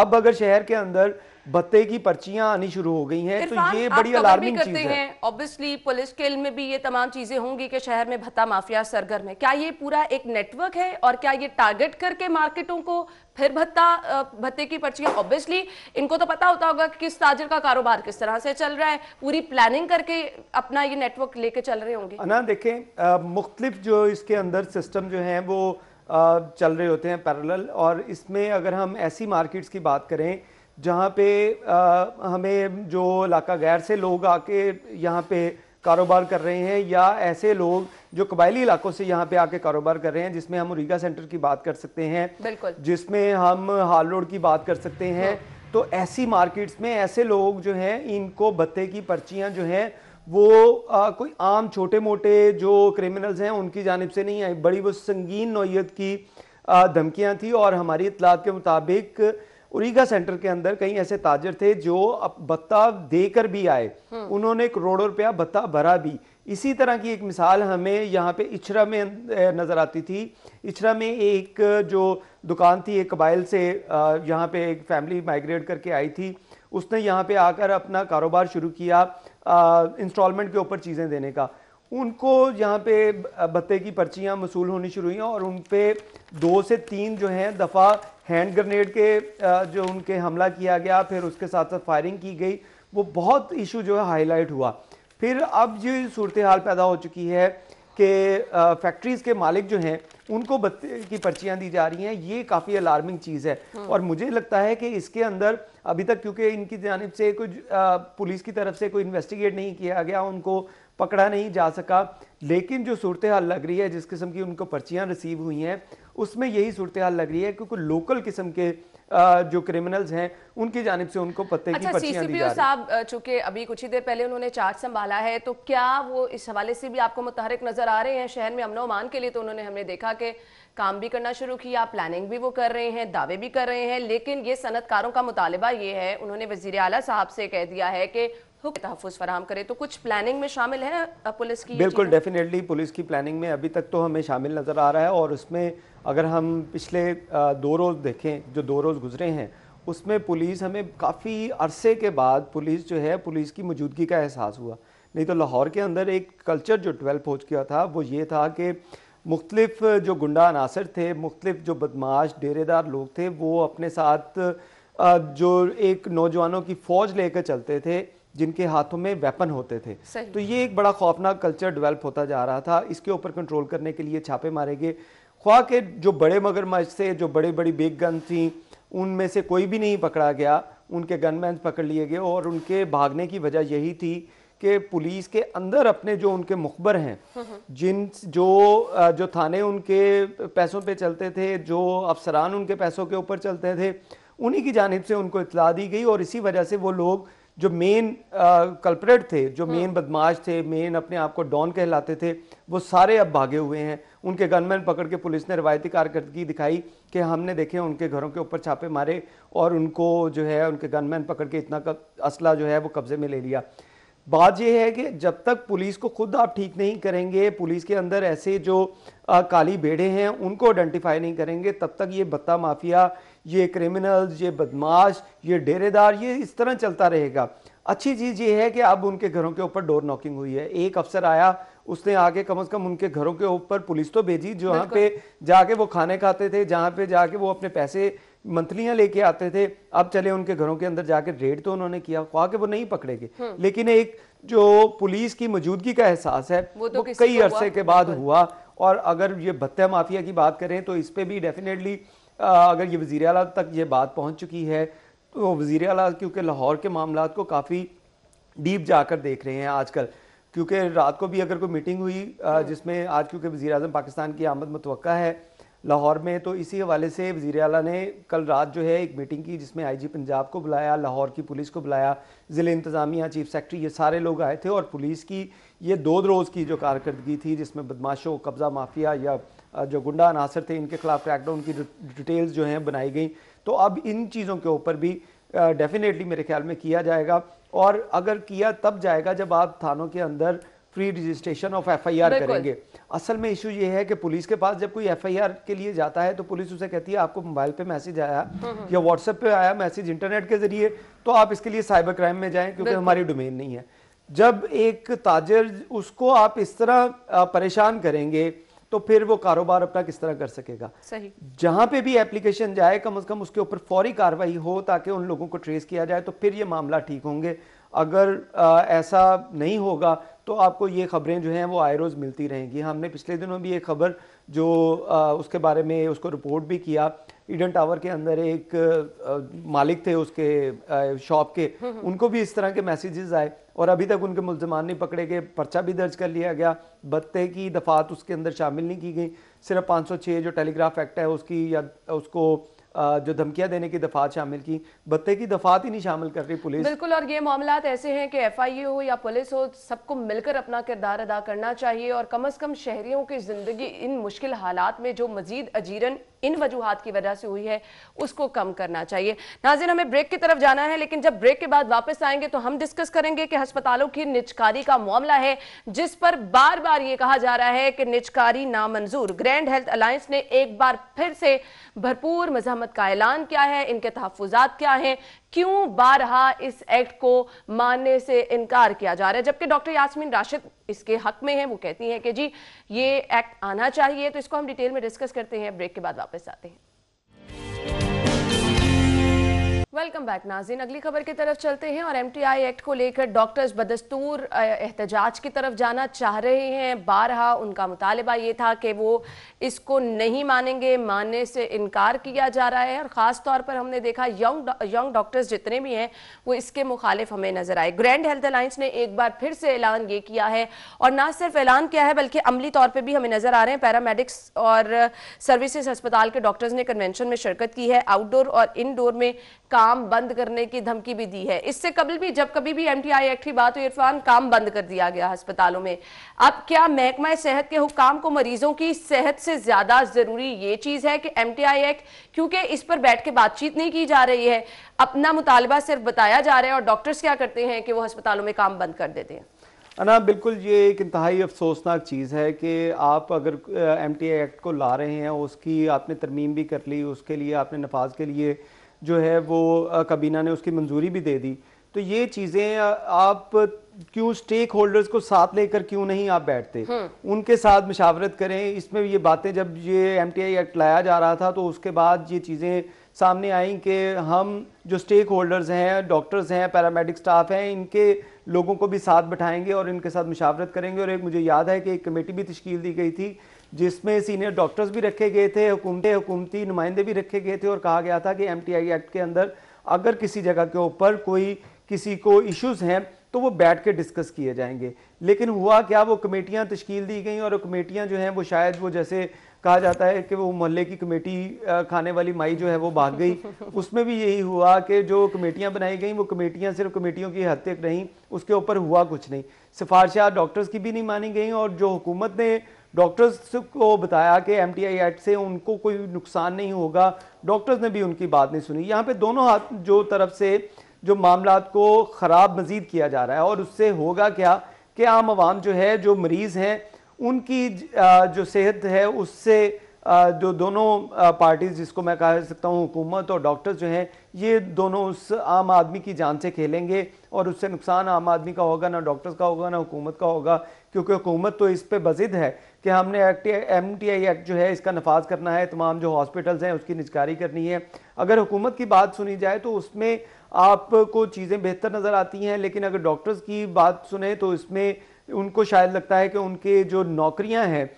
S3: अब अगर शहर के अंदर भत्ते की पर्चियां आनी शुरू हो गई हैं तो ये बड़ी अलार्मिंग तो चीज है
S1: ऑब्वियसली पुलिस इल्म में भी ये तमाम चीजें होंगी कि शहर में भत्ता माफिया सरगर्म है क्या ये पूरा एक नेटवर्क है और क्या ये टारगेट करके मार्केटों को फिर भत्ता भत्ते की पर्चियां ऑब्वियसली इनको तो पता होता होगा कि किस ताजर का कारोबार किस तरह से चल रहा है पूरी प्लानिंग करके अपना ये नेटवर्क लेके चल रहे होंगे
S3: ना देखें मुख्तलिफ जो इसके अंदर सिस्टम जो है वो चल रहे होते हैं पैरेलल और इसमें अगर हम ऐसी मार्केट्स की बात करें जहाँ पे आ, हमें जो इलाका गैर से लोग आके यहाँ पे कारोबार कर रहे हैं या ऐसे लोग जो कबायली इलाकों से यहाँ पे आके कारोबार कर रहे हैं जिसमें हम उरीगा सेंटर की बात कर सकते हैं जिसमें हम हाल रोड की बात कर सकते हैं हाँ। तो ऐसी मार्केट्स में ऐसे लोग जो हैं इनको भत्ते की पर्चियाँ जो हैं वो आ, कोई आम छोटे मोटे जो क्रिमिनल्स हैं उनकी जानब से नहीं आई बड़ी वो संगीन नोयत की धमकियाँ थी और हमारी इतलात के मुताबिक उरीगा सेंटर के अंदर कई ऐसे ताजर थे जो भत्ता देकर भी आए हम्म। उन्होंने करोड़ों रुपया भत्ता भरा भी इसी तरह की एक मिसाल हमें यहाँ पे इछरा में अं- नज़र आती थी इछरा में एक जो दुकान थी एक कबाइल से यहाँ पे एक फैमिली माइग्रेट करके आई थी उसने यहाँ पे आकर अपना कारोबार शुरू किया इंस्टॉलमेंट के ऊपर चीज़ें देने का उनको यहाँ पे भत्ते की पर्चियाँ वसूल होनी शुरू हुई और उन पर दो से तीन जो हैं दफ़ा हैंड ग्रेनेड के जो उनके हमला किया गया फिर उसके साथ साथ फायरिंग की गई वो बहुत इशू जो है हाईलाइट हुआ फिर अब ये सूरत हाल पैदा हो चुकी है कि फैक्ट्रीज़ के मालिक जो हैं उनको बत्ते की पर्चियाँ दी जा रही हैं ये काफ़ी अलार्मिंग चीज़ है हाँ। और मुझे लगता है कि इसके अंदर अभी तक क्योंकि इनकी जानब से कुछ पुलिस की तरफ से कोई इन्वेस्टिगेट नहीं किया गया उनको पकड़ा नहीं जा सका लेकिन जो सूरत हाल लग रही है जिस किस्म की उनको पर्चियाँ रिसीव हुई हैं उसमें यही सूरत हाल लग रही है क्योंकि लोकल किस्म के जो क्रिमिनल्स हैं उनकी जानब से उनको पत्ते अच्छा, की पर्चियां दी जा साहब
S1: चूंकि अभी कुछ ही देर पहले उन्होंने चार्ज संभाला है तो क्या वो इस हवाले से भी आपको मुतहरक नजर आ रहे हैं शहर में अमन अमान के लिए तो उन्होंने हमने देखा कि काम भी करना शुरू किया प्लानिंग भी वो कर रहे हैं दावे भी कर रहे हैं लेकिन ये सनतकारों का मुतालबा ये है उन्होंने वजीर अला साहब से कह दिया है कि तहफ़ फराम करे तो कुछ प्लानिंग में शामिल है पुलिस की बिल्कुल
S3: डेफिनेटली पुलिस की प्लानिंग में अभी तक तो हमें शामिल नज़र आ रहा है और उसमें अगर हम पिछले दो रोज़ देखें जो दो रोज़ गुजरे हैं उसमें पुलिस हमें काफ़ी अरसे के बाद पुलिस जो है पुलिस की मौजूदगी का एहसास हुआ नहीं तो लाहौर के अंदर एक कल्चर जो डिवेल्प हो चुका था वो ये था कि मुख्तलिफ जो गुंडा अनासर थे मुख्तलिफ जो बदमाश डेरेदार लोग थे वो अपने साथ जो एक नौजवानों की फ़ौज लेकर चलते थे जिनके हाथों में वेपन होते थे तो ये एक बड़ा खौफनाक कल्चर डेवलप होता जा रहा था इसके ऊपर कंट्रोल करने के लिए छापे मारे गए ख्वा के जो बड़े मगरमच्छ थे जो बड़े बड़ी बिग गन थी उनमें से कोई भी नहीं पकड़ा गया उनके गनमैन पकड़ लिए गए और उनके भागने की वजह यही थी कि पुलिस के अंदर अपने जो उनके मुखबर हैं हम्म, हम्म। जिन जो जो थाने उनके पैसों पे चलते थे जो अफसरान उनके पैसों के ऊपर चलते थे उन्हीं की जानब से उनको इतला दी गई और इसी वजह से वो लोग जो मेन कल्परेट uh, थे जो मेन हाँ। बदमाश थे मेन अपने आप को डॉन कहलाते थे वो सारे अब भागे हुए हैं उनके गनमैन पकड़ के पुलिस ने रवायती कारकर्दगी दिखाई कि हमने देखे उनके घरों के ऊपर छापे मारे और उनको जो है उनके गनमैन पकड़ के इतना असला जो है वो कब्जे में ले लिया बात यह है कि जब तक पुलिस को खुद आप ठीक नहीं करेंगे पुलिस के अंदर ऐसे जो आ, काली भेड़े हैं उनको आइडेंटिफाई नहीं करेंगे तब तक ये भत्ता माफिया ये क्रिमिनल्स ये बदमाश ये डेरेदार ये इस तरह चलता रहेगा अच्छी चीज़ ये है कि अब उनके घरों के ऊपर डोर नॉकिंग हुई है एक अफसर आया उसने आके कम से कम उनके घरों के ऊपर पुलिस तो भेजी जहाँ पे जाके वो खाने खाते थे जहाँ पे जाके वो अपने पैसे मंथलियां लेके आते थे अब चले उनके घरों के अंदर जाके रेड तो उन्होंने किया ख्वाह के वो नहीं पकड़े गए हम्म। लेकिन एक जो पुलिस की मौजूदगी का एहसास है वो, तो वो कई अरसे के बाद हुआ और अगर ये भत्ते माफिया की बात करें तो इस पर भी डेफिनेटली अगर ये वजीर अला तक ये बात पहुँच चुकी है तो वजीर अला क्योंकि लाहौर के मामला को काफ़ी डीप जाकर देख रहे हैं आजकल क्योंकि रात को भी अगर कोई मीटिंग हुई हम्म। जिसमें आज क्योंकि वजी पाकिस्तान की आमद मतवक़ा है लाहौर में तो इसी हवाले से वज़ी अला ने कल रात जो है एक मीटिंग की जिसमें आई जी पंजाब को बुलाया लाहौर की पुलिस को बुलाया ज़िले इंतज़ामिया चीफ सेक्रेटरी ये सारे लोग आए थे और पुलिस की ये दो रोज़ की जो कारकर्दगी थी जिसमें बदमाशों कब्ज़ा माफिया या जो गुंडा अनासर थे इनके खिलाफ क्रैकडाउन की डिटेल्स जो हैं बनाई गई तो अब इन चीज़ों के ऊपर भी डेफिनेटली मेरे ख्याल में किया जाएगा और अगर किया तब जाएगा जब आप थानों के अंदर free registration of F I R करेंगे असल में इशू ये है कि पुलिस के पास जब कोई एफआईआर के लिए जाता है तो पुलिस उसे कहती है आपको मोबाइल पे मैसेज आया हम्म। या व्हाट्सएप पे आया मैसेज इंटरनेट के जरिए तो आप इसके लिए साइबर क्राइम में जाएं क्योंकि हमारी डोमेन नहीं है जब एक ताजर उसको आप इस तरह परेशान करेंगे तो फिर वो कारोबार अपना किस तरह कर सकेगा सही जहां पे भी एप्लीकेशन जाए कम से कम उसके ऊपर फौरी कार्रवाई हो ताकि उन लोगों को ट्रेस किया जाए तो फिर ये मामला ठीक होंगे अगर आ, ऐसा नहीं होगा तो आपको ये खबरें जो हैं वो आए रोज़ मिलती रहेंगी हाँ, हमने पिछले दिनों भी एक खबर जो आ, उसके बारे में उसको रिपोर्ट भी किया ईडन टावर के अंदर एक आ, मालिक थे उसके शॉप के हम्म, हम्म। उनको भी इस तरह के मैसेजेस आए और अभी तक उनके मुलजमान नहीं पकड़े गए पर्चा भी दर्ज कर लिया गया बत्ते की दफात उसके अंदर शामिल नहीं की गई सिर्फ 506 जो टेलीग्राफ एक्ट है उसकी या उसको जो धमकियां देने की दफात शामिल की बत्ते की दफात ही नहीं शामिल कर रही पुलिस
S1: बिल्कुल और ये मामला ऐसे हैं कि एफ आई ए हो या पुलिस हो सबको मिलकर अपना किरदार अदा करना चाहिए और कम अज कम शहरियों की जिंदगी इन मुश्किल हालात में जो मजीद अजीरन इन वजूहत की वजह से हुई है उसको कम करना चाहिए नाजिन हमें ब्रेक की तरफ जाना है लेकिन जब ब्रेक के बाद वापस आएंगे तो हम डिस्कस करेंगे कि हस्पतालों की निचकारी का मामला है जिस पर बार बार ये कहा जा रहा है कि निचकारी नामंजूर ग्रैंड हेल्थ अलायंस ने एक बार फिर से भरपूर मजहमत का ऐलान किया है इनके तहफात क्या हैं क्यों बारहा इस एक्ट को मानने से इनकार किया जा रहा है जबकि डॉक्टर यासमीन राशिद इसके हक में है वो कहती हैं कि जी ये एक्ट आना चाहिए तो इसको हम डिटेल में डिस्कस करते हैं ब्रेक के बाद वापस आते हैं वेलकम बैक नाजिन अगली खबर की तरफ चलते हैं और एमटीआई एक्ट को लेकर डॉक्टर्स बदस्तूर एहतजाज की तरफ जाना चाह रहे हैं बारहा उनका मुतालबा ये था कि वो इसको नहीं मानेंगे मानने से इनकार किया जा रहा है और ख़ास तौर पर हमने देखा यंग यंग डॉक्टर्स जितने भी हैं वो इसके मुखालिफ हमें नज़र आए ग्रैंड हेल्थ अलाइंस ने एक बार फिर से ऐलान ये किया है और ना सिर्फ ऐलान किया है बल्कि अमली तौर पर भी हमें नज़र आ रहे हैं पैरामेडिक्स और सर्विसज अस्पताल के डॉक्टर्स ने कन्वेंशन में शिरकत की है आउटडोर और इनडोर में काम काम बंद करने की धमकी भी दी है इससे कबल भी जब कभी भी एमटीआई एक्ट की बात हुई इरफान काम बंद कर दिया गया अस्पतालों में अब क्या महकमा सेहत के हुक्म को मरीजों की सेहत से ज्यादा जरूरी ये चीज है कि एमटीआई एक्ट क्योंकि इस पर बैठ के बातचीत नहीं की जा रही है अपना मुतालबा सिर्फ बताया जा रहा है और डॉक्टर्स क्या करते हैं कि वो अस्पतालों में काम बंद कर देते हैं
S3: अना बिल्कुल ये एक इंतहाई अफसोसनाक चीज़ है कि आप अगर एम टी एक्ट को ला रहे हैं उसकी आपने तरमीम भी कर ली उसके लिए आपने नफाज के लिए जो है वो कबीना ने उसकी मंजूरी भी दे दी तो ये चीज़ें आप क्यों स्टेक होल्डर्स को साथ लेकर क्यों नहीं आप बैठते हम्म। उनके साथ मशावरत करें इसमें ये बातें जब ये एम टी आई एक्ट लाया जा रहा था तो उसके बाद ये चीज़ें सामने आई कि हम जो स्टेक होल्डर्स हैं डॉक्टर्स हैं पैरामेडिक स्टाफ हैं इनके लोगों को भी साथ बैठाएंगे और इनके साथ मुशावरत करेंगे और एक मुझे याद है कि एक कमेटी भी तश्कील दी गई थी जिसमें सीनियर डॉक्टर्स भी रखे गए थे हुकूमते हुकूमती नुमाइंदे भी रखे गए थे और कहा गया था कि एम एक्ट के अंदर अगर किसी जगह के ऊपर कोई किसी को इश्यूज़ हैं तो वो बैठ के डिस्कस किए जाएंगे लेकिन हुआ क्या वो कमेटियाँ तश्कील दी गई और कमेटियाँ जो हैं वो शायद वो जैसे कहा जाता है कि वो मोहल्ले की कमेटी खाने वाली माई जो है वो भाग गई *laughs* उसमें भी यही हुआ कि जो कमेटियाँ बनाई गई वो कमेटियाँ सिर्फ कमेटियों की हद तक नहीं उसके ऊपर हुआ कुछ नहीं सिफारशा डॉक्टर्स की भी नहीं मानी गई और जो हुकूमत ने डॉक्टर्स को बताया कि एम टी एक्ट से उनको कोई नुकसान नहीं होगा डॉक्टर्स ने भी उनकी बात नहीं सुनी यहाँ पे दोनों हाथ जो तरफ से जो मामला को ख़राब मज़ीद किया जा रहा है और उससे होगा क्या कि आम आवाम जो है जो मरीज़ हैं उनकी जो सेहत है उससे जो दोनों पार्टीज़ जिसको मैं कह सकता हूँ हुकूमत और डॉक्टर्स जो हैं ये दोनों उस आम आदमी की जान से खेलेंगे और उससे नुकसान आम आदमी का होगा ना डॉक्टर्स का होगा ना हुकूमत का होगा क्योंकि हुकूमत तो इस पर बजिद है कि हमने act M T I act जो है इसका नफाज करना है तमाम जो हॉस्पिटल्स हैं उसकी निजकारी करनी है अगर हुकूमत की बात सुनी जाए तो उसमें आपको चीज़ें बेहतर नज़र आती हैं लेकिन अगर डॉक्टर्स की बात सुने तो इसमें उनको शायद लगता है कि उनके जो नौकरियां हैं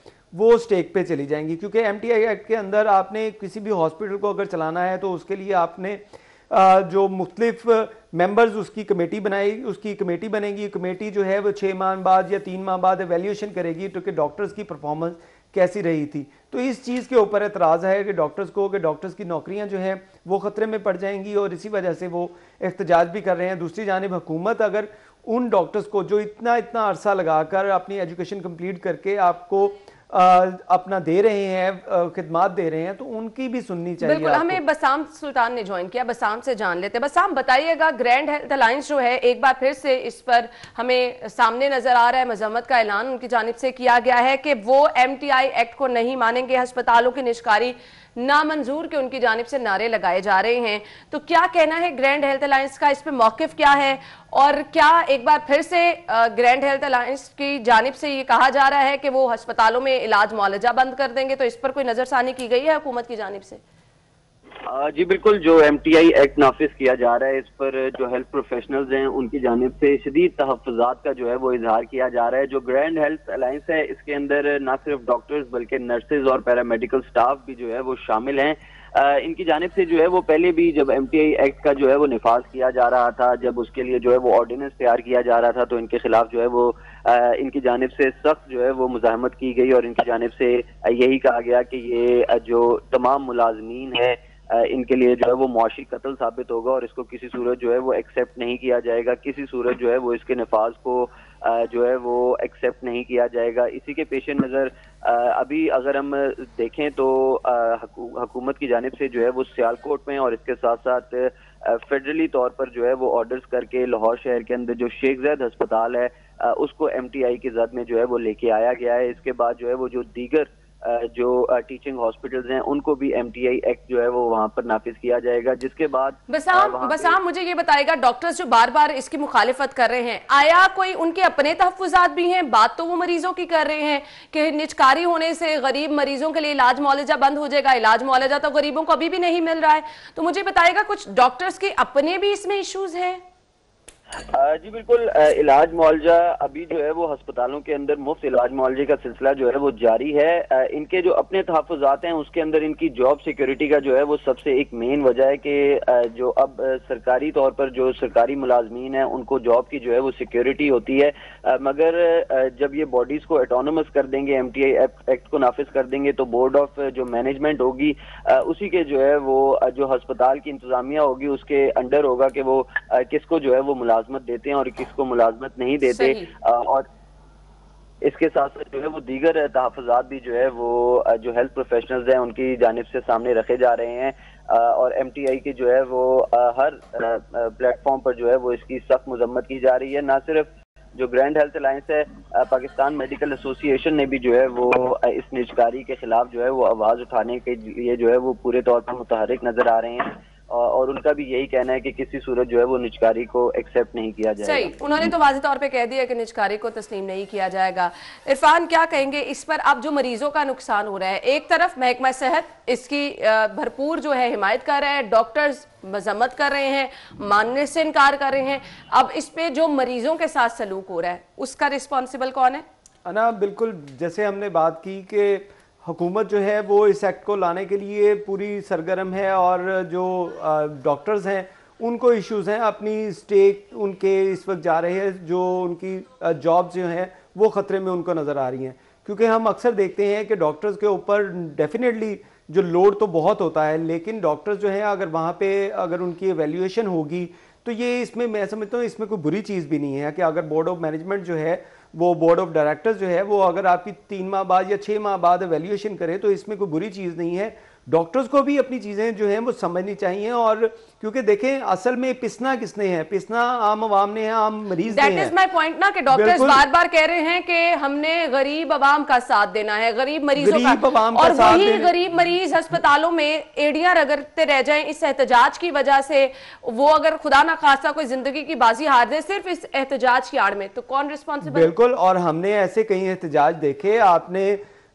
S3: वो स्टेक पे चली जाएंगी क्योंकि एम एक्ट के अंदर आपने किसी भी हॉस्पिटल को अगर चलाना है तो उसके लिए आपने जो मुख्तलिफ मेंबर्स उसकी कमेटी बनाएगी उसकी कमेटी बनेगी कमेटी जो है वो छः माह बाद या तीन माह बाद एवेल्यूशन करेगी तो कि डॉक्टर्स की परफॉर्मेंस कैसी रही थी तो इस चीज़ के ऊपर एतराज़ है कि डॉक्टर्स को कि डॉक्टर्स की नौकरियां जो हैं वो ख़तरे में पड़ जाएंगी और इसी वजह से वो एहतजाज भी कर रहे हैं दूसरी जानब हुकूमत अगर उन डॉक्टर्स को जो इतना इतना अरसा लगा कर अपनी एजुकेशन कम्प्लीट करके आपको अपना दे रहे हैं खिदमात दे रहे हैं तो उनकी भी सुननी चाहिए बिल्कुल हमें
S1: बसाम सुल्तान ने ज्वाइन किया बसाम से जान लेते हैं बसाम बताइएगा ग्रैंड हेल्थ अलायंस जो है एक बार फिर से इस पर हमें सामने नजर आ रहा है मजम्मत का ऐलान उनकी जानब से किया गया है कि वो एम एक्ट को नहीं मानेंगे अस्पतालों की निष्कारी नामंजूर के उनकी जानब से नारे लगाए जा रहे हैं तो क्या कहना है ग्रैंड हेल्थ अलायंस का इस पर मौकफ क्या है और क्या एक बार फिर से ग्रैंड हेल्थ अलायंस की जानब से ये कहा जा रहा है कि वो अस्पतालों में इलाज मुआलजा बंद कर देंगे तो इस पर कोई नज़रसानी की गई है हुकूमत की जानब से
S4: जी बिल्कुल जो एम टी आई एक्ट नाफिज किया जा रहा है इस पर जो हेल्थ प्रोफेशनल्स हैं उनकी जानब से शदीद तहफात का जो है वो इजहार किया जा रहा है जो ग्रैंड हेल्थ अलाइंस है इसके अंदर ना सिर्फ डॉक्टर्स बल्कि नर्सेज और पैरामेडिकल स्टाफ भी जो है वो शामिल हैं इनकी जानब से जो है वो पहले भी जब एम टी आई एक्ट का जो है वो निफाज किया जा रहा था जब उसके लिए जो है वो ऑर्डिनेंस तैयार किया जा रहा था तो इनके खिलाफ जो है वो इनकी जानब से सख्त जो है वो मुजामत की गई और इनकी जानब से यही कहा गया कि ये जो तमाम मुलाजमीन है इनके लिए जो है वो मुआशी कत्ल साबित होगा और इसको किसी सूरत जो है वो एक्सेप्ट नहीं किया जाएगा किसी सूरत जो है वो इसके नफाज को जो है वो एक्सेप्ट नहीं किया जाएगा इसी के पेश नज़र अभी अगर हम देखें तो हकूमत की जानब से जो है वो सियालकोट में और इसके साथ साथ फेडरली तौर पर जो है वो ऑर्डर्स करके लाहौर शहर के अंदर जो शेख जैद हस्पताल है उसको एम टी आई की जद में जो है वो लेके आया गया है इसके बाद जो है वो जो दीगर जो टीचिंग हॉस्पिटल्स हैं उनको भी एम एक्ट जो है वो वहाँ पर नाफिज किया जाएगा जिसके बाद बस आप बस
S1: मुझे ये बताएगा डॉक्टर्स जो बार बार इसकी मुखालिफत कर रहे हैं आया कोई उनके अपने तहफात भी हैं बात तो वो मरीजों की कर रहे हैं कि निचकारी होने से गरीब मरीजों के लिए इलाज मुआवजा बंद हो जाएगा इलाज मुआवजा तो गरीबों को अभी भी नहीं मिल रहा है तो मुझे बताएगा कुछ डॉक्टर्स के अपने भी इसमें इशूज हैं
S4: जी बिल्कुल इलाज मुआवजा अभी जो है वो अस्पतालों के अंदर मुफ्त इलाज मुआवजे का सिलसिला जो है वो जारी है इनके जो अपने तहफात हैं उसके अंदर इनकी जॉब सिक्योरिटी का जो है वो सबसे एक मेन वजह है कि जो अब सरकारी तौर पर जो सरकारी मुलाजमीन है उनको जॉब की जो है वो सिक्योरिटी होती है मगर जब ये बॉडीज को एटोनमस कर देंगे एम टी आई एक्ट को नाफिज कर देंगे तो बोर्ड ऑफ जो मैनेजमेंट होगी उसी के जो है वो जो हस्पताल की इंतजामिया होगी उसके अंडर होगा कि वो किसको जो है वो मुलाज मुलाजमत देते हैं और किसको मुलाजमत नहीं देते और इसके साथ साथ जो है वो दीगर तहफात भी जो है वो जो हेल्थ प्रोफेशनल हैं उनकी जानब से सामने रखे जा रहे हैं और एम टी आई की जो है वो हर प्लेटफॉर्म पर जो है वो इसकी सख्त मजम्मत की जा रही है ना सिर्फ जो ग्रैंड हेल्थ अलायंस है पाकिस्तान मेडिकल एसोसिएशन ने भी जो है वो इस निजकारी के खिलाफ जो है वो आवाज़ उठाने के लिए जो है वो पूरे तौर पर मुतहरक नजर आ रहे हैं और उनका भी यही कहना है कि किसी सूरत जो है वो निचकारी को एक्सेप्ट नहीं किया जाएगा सही
S1: उन्होंने तो वाजे तौर पे कह दिया कि निचकारी को तस्लीम नहीं किया जाएगा इरफान क्या कहेंगे इस पर अब जो मरीजों का नुकसान हो रहा है एक तरफ महकमा सेहत इसकी भरपूर जो है हिमायत कर रहा है डॉक्टर्स मजम्मत कर रहे हैं मानने से इनकार कर रहे हैं अब इस पर जो मरीजों के साथ सलूक हो रहा है उसका रिस्पॉन्सिबल कौन है
S3: ना बिल्कुल जैसे हमने बात की कि हुकूमत जो है वो इस एक्ट को लाने के लिए पूरी सरगर्म है और जो डॉक्टर्स हैं उनको इश्यूज हैं अपनी स्टेक उनके इस वक्त जा रहे हैं जो उनकी जॉब्स जो हैं वो ख़तरे में उनको नज़र आ रही हैं क्योंकि हम अक्सर देखते हैं कि डॉक्टर्स के ऊपर डेफिनेटली जो लोड तो बहुत होता है लेकिन डॉक्टर्स जो हैं अगर वहाँ पे अगर उनकी एवेल्यूएशन होगी तो ये इसमें मैं समझता हूँ इसमें कोई बुरी चीज़ भी नहीं है कि अगर बोर्ड ऑफ मैनेजमेंट जो है वो बोर्ड ऑफ डायरेक्टर्स जो है वो अगर आपकी तीन माह बाद या छः माह बाद वैल्यूएशन करे तो इसमें कोई बुरी चीज़ नहीं है डॉक्टर्स को भी अपनी चीज़ें जो हैं वो समझनी चाहिए और क्योंकि देखें असल में पिसना किसने है पिसना आम आवाम ने है आम मरीज That ने is my
S1: point ना कि डॉक्टर्स बार बार कह रहे हैं कि हमने गरीब आवाम का साथ देना है गरीब मरीजों गरीब का और का वही गरीब मरीज अस्पतालों में एडिया रगड़ते रह जाए इस एहतजाज की वजह से वो अगर खुदा ना खासा कोई जिंदगी की बाजी हार दे सिर्फ इस एहतजाज की आड़ में तो कौन रिस्पॉन्सिबल बिल्कुल
S3: और हमने ऐसे कई एहतजाज देखे आपने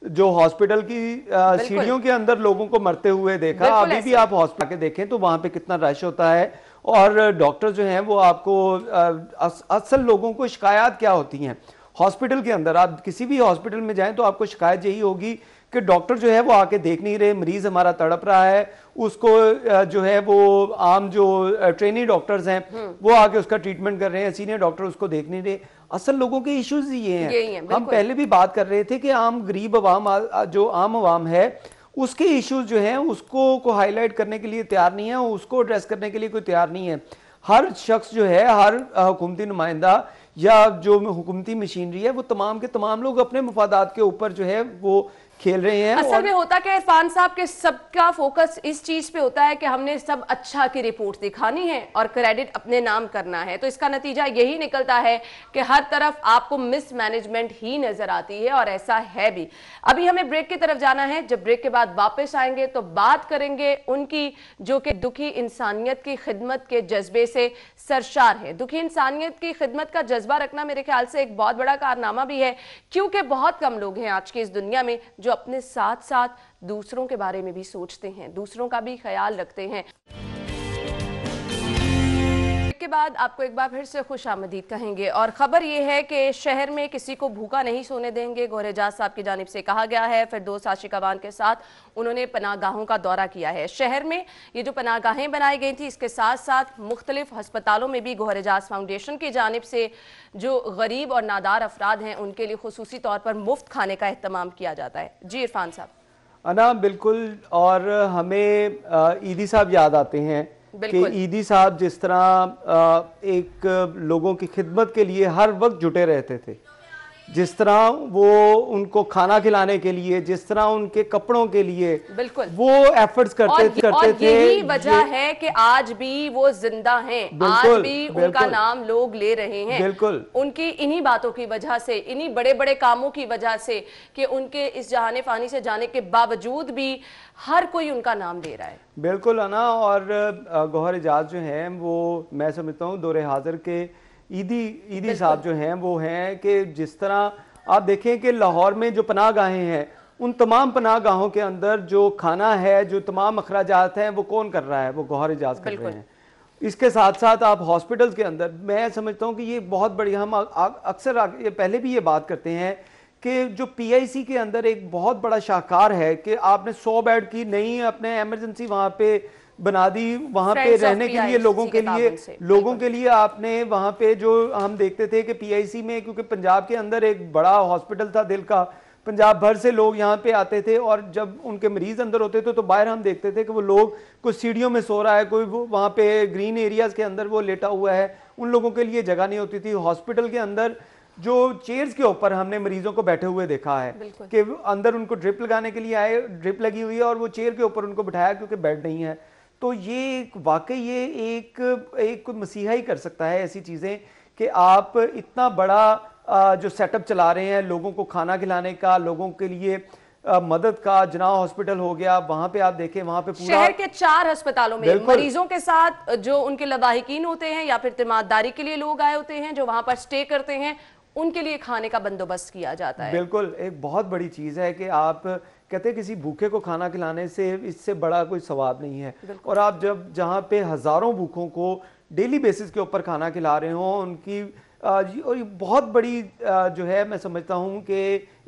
S3: जो हॉस्पिटल की सीढ़ियों के अंदर लोगों को मरते हुए देखा अभी भी आप हॉस्पिटल के देखें तो वहां पे कितना रश होता है और डॉक्टर जो हैं वो आपको अस, असल लोगों को शिकायत क्या होती हैं हॉस्पिटल के अंदर आप किसी भी हॉस्पिटल में जाएं तो आपको शिकायत यही होगी कि डॉक्टर जो है वो आके देख नहीं रहे मरीज़ हमारा तड़प रहा है उसको जो है वो आम जो ट्रेनिंग डॉक्टर्स हैं हम्म। वो आके उसका ट्रीटमेंट कर रहे हैं सीनियर डॉक्टर उसको देख नहीं रहे असल लोगों के इश्यूज ये हैं ये है हम पहले भी बात कर रहे थे कि आम गरीब आवाम जो आम आवाम है उसके इश्यूज जो हैं उसको को हाईलाइट करने के लिए तैयार नहीं है उसको एड्रेस करने के लिए कोई तैयार नहीं है हर शख्स जो है हर हुकूमती नुमाइंदा या जो हुकूमती मशीनरी है वो तमाम के तमाम लोग अपने मफादात के ऊपर जो है वो खेल रहे हैं असल में
S1: होता क्या इरफान साहब के सबका फोकस इस चीज पे होता है कि हमने सब अच्छा की रिपोर्ट दिखानी है और क्रेडिट अपने नाम करना है तो इसका नतीजा यही निकलता है कि हर तरफ आपको मिसमैनेजमेंट ही नजर आती है और ऐसा है भी अभी हमें ब्रेक की तरफ जाना है जब ब्रेक के बाद वापस आएंगे तो बात करेंगे उनकी जो कि दुखी इंसानियत की खिदमत के जज्बे से सरशार है दुखी इंसानियत की खिदमत का जज्बा रखना मेरे ख्याल से एक बहुत बड़ा कारनामा भी है क्योंकि बहुत कम लोग हैं आज की इस दुनिया में जो अपने साथ साथ दूसरों के बारे में भी सोचते हैं दूसरों का भी ख्याल रखते हैं के बाद आपको एक बार फिर से खुश आमदीद कहेंगे और ख़बर यह है कि शहर में किसी को भूखा नहीं सोने देंगे गोरेजाज साहब की जानब से कहा गया है फिर दो आशिक अवान के साथ उन्होंने पनागाहों का दौरा किया है शहर में ये जो पनागाहें बनाई गई थी इसके साथ साथ मुख्तलिफ हस्पतालों में भी गोरेजाज फाउंडेशन की जानब से जो गरीब और नादार अफराद हैं उनके लिए खसूसी तौर पर मुफ्त खाने का अहतमाम किया जाता है जी इरफान साहब
S3: अना बिल्कुल और हमें ईदी साहब याद आते हैं कि ईदी साहब जिस तरह एक लोगों की खिदमत के लिए हर वक्त जुटे रहते थे जिस तरह वो उनको खाना खिलाने के लिए जिस तरह उनके कपड़ों के लिए बिल्कुल वो एफर्ट्स करते और, करते और थे यही वजह
S1: है कि आज भी वो जिंदा हैं आज भी उनका नाम लोग ले रहे हैं बिल्कुल उनकी इन्हीं बातों की वजह से इन्हीं बड़े बड़े कामों की वजह से कि उनके इस जहान फानी से जाने के बावजूद भी हर कोई उनका नाम ले रहा है
S3: बिल्कुल अना और गौहर एजाज जो है वो मैं समझता हूँ दौरे हाजिर के ईदी ईदी साहब जो हैं वो हैं कि जिस तरह आप देखें कि लाहौर में जो पनाह गाहें हैं उन तमाम पनाह गाहों के अंदर जो खाना है जो तमाम अखराज हैं वो कौन कर रहा है वो गौहर एजाज कर रहे हैं इसके साथ साथ आप हॉस्पिटल्स के अंदर मैं समझता हूँ कि ये बहुत बड़ी हम अक्सर पहले भी ये बात करते हैं कि जो पीआईसी के अंदर एक बहुत बड़ा शाहकार है कि आपने सौ बेड की नई अपने एमरजेंसी वहाँ पे बना दी वहाँ पे रहने के लिए लोगों के लिए लोगों के लिए आपने वहाँ पे जो हम देखते थे कि पीआईसी में क्योंकि पंजाब के अंदर एक बड़ा हॉस्पिटल था दिल का पंजाब भर से लोग यहाँ पे आते थे और जब उनके मरीज अंदर होते थे तो बाहर हम देखते थे कि वो लोग कुछ सीढ़ियों में सो रहा है कोई वहाँ पे ग्रीन एरियाज के अंदर वो लेटा हुआ है उन लोगों के लिए जगह नहीं होती थी हॉस्पिटल के अंदर जो चेयर्स के ऊपर हमने मरीजों को बैठे हुए देखा है कि अंदर उनको ड्रिप लगाने के लिए आए ड्रिप लगी हुई है और वो चेयर के ऊपर उनको बिठाया क्योंकि बेड नहीं है तो ये वाकई ये एक एक मसीहा ही कर सकता है ऐसी चीज़ें कि आप इतना बड़ा जो सेटअप चला रहे हैं लोगों को खाना खिलाने का लोगों के लिए मदद का जना हॉस्पिटल हो गया वहां पे आप देखें वहां पे पूरा शहर
S1: के चार अस्पतालों में मरीजों के साथ जो उनके लदाहिकीन होते हैं या फिर तिमादारी के लिए लोग आए होते हैं जो वहां पर स्टे करते हैं उनके लिए खाने का बंदोबस्त किया जाता है
S3: बिल्कुल एक बहुत बड़ी चीज़ है कि आप कहते हैं किसी भूखे को खाना खिलाने से इससे बड़ा कोई सवाब नहीं है और आप जब जहाँ पे हज़ारों भूखों को डेली बेसिस के ऊपर खाना खिला रहे हों उनकी और ये बहुत बड़ी जो है मैं समझता हूँ कि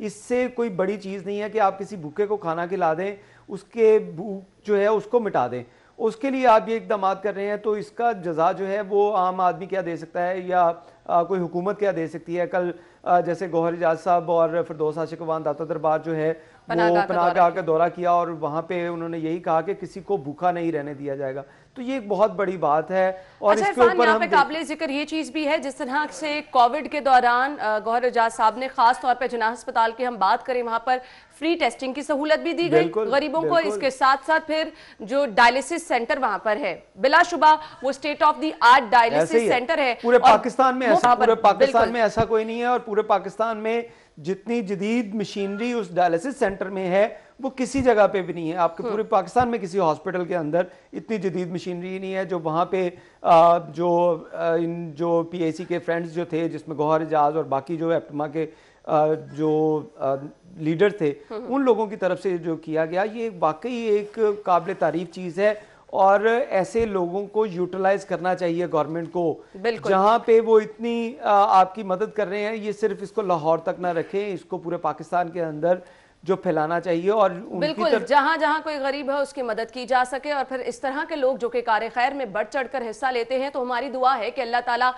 S3: इससे कोई बड़ी चीज़ नहीं है कि आप किसी भूखे को खाना खिला दें उसके भूख जो है उसको मिटा दें उसके लिए आप ये इकदाम कर रहे हैं तो इसका जजा जो है वो आम आदमी क्या दे सकता है या आ, कोई हुकूमत क्या दे सकती है कल आ, जैसे गौहर एजाज साहब और फिरदोस आशिक वान दाता दरबार जो है पनागा पनागा का दौरा किया और वहाँ पे उन्होंने यही कहा कि किसी को भूखा नहीं रहने दिया जाएगा तो ये एक बहुत बड़ी बात है और अच्छा, इसके काबिल
S1: जिक्र ये चीज भी है जिस तरह से कोविड के दौरान गौहर एजाज साहब ने खास तौर पर जिना अस्पताल की हम बात करें वहां पर फ्री टेस्टिंग की सहूलत भी दी गई गरीबों को इसके साथ साथ फिर जो डायलिसिस सेंटर वहां पर है बिलाशुबा वो state of the art dialysis centre है पूरे पाकिस्तान में ऐसा पूरे पाकिस्तान
S3: में ऐसा कोई नहीं है और पूरे पाकिस्तान में जितनी जदीद मशीनरी उस डायलिसिस सेंटर में है वो किसी जगह पे भी नहीं है आपके पूरे हाँ। पाकिस्तान में किसी हॉस्पिटल के अंदर इतनी जदीद मशीनरी नहीं है जो वहाँ पे आ, जो आ, इन जो पीएसी के फ्रेंड्स जो थे जिसमें गौहर एजाज और बाकी जो एप्टमा के आ, जो लीडर थे हाँ, हाँ। उन लोगों की तरफ से जो किया गया ये वाकई एक काबिल तारीफ चीज़ है और ऐसे लोगों को यूटिलाइज करना चाहिए गवर्नमेंट को जहां पे वो इतनी आपकी मदद कर रहे हैं ये सिर्फ इसको लाहौर तक ना रखें इसको पूरे पाकिस्तान के अंदर जो फैलाना चाहिए और बिल्कुल तर... जहां
S1: जहां कोई गरीब है उसकी मदद की जा सके और फिर इस तरह के लोग जो कि कार खैर में बढ़ चढ़ कर हिस्सा लेते हैं तो हमारी दुआ है कि अल्लाह ताला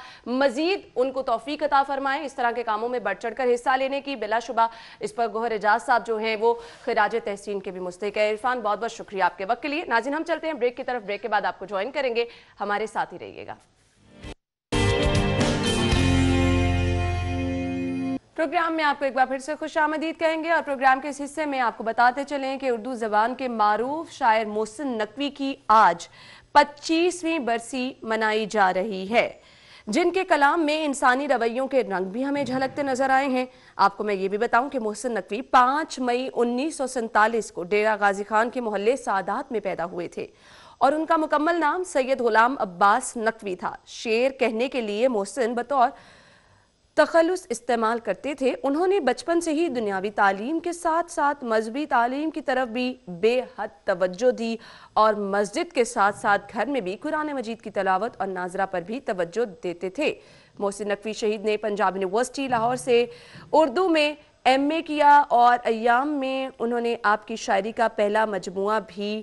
S1: मजीद उनको तोफी अता फरमाए इस तरह के कामों में बढ़ चढ़कर हिस्सा लेने की बिलाशुबा इस पर गोहर एजाज साहब जो हैं वो खराज तहसीन के भी मुस्तक है इरफान बहुत बहुत शुक्रिया आपके वक्त के लिए नाजिन हम चलते हैं ब्रेक की तरफ ब्रेक के बाद आपको ज्वाइन करेंगे हमारे साथ ही रहिएगा प्रोग्राम में आपको एक बार फिर से खुश आमदीद कहेंगे और प्रोग्राम के इस हिस्से में आपको बताते चलें कि उर्दू ज़बान के मरूफ शायर मोहसिन नकवी की आज पच्चीसवीं बरसी मनाई जा रही है जिनके कलाम में इंसानी रवैयों के रंग भी हमें झलकते नजर आए हैं आपको मैं ये भी बताऊं कि मोहसिन नकवी 5 मई उन्नीस को डेरा गाजी खान के मोहल्ले सादात में पैदा हुए थे और उनका मुकम्मल नाम सैयद गुलाम अब्बास नकवी था शेर कहने के लिए मोहसिन बतौर तखलस इस्तेमाल करते थे उन्होंने बचपन से ही दुनियावी तालीम के साथ साथ मजहबी तालीम की तरफ भी बेहद तवज्जो दी और मस्जिद के साथ साथ घर में भी कुरान मजीद की तलावत और नाजरा पर भी तवज्जो देते थे मोहसिन नकवी शहीद ने पंजाब यूनिवर्सिटी लाहौर से उर्दू में एम ए किया और अयाम में उन्होंने आपकी शायरी का पहला मजमू भी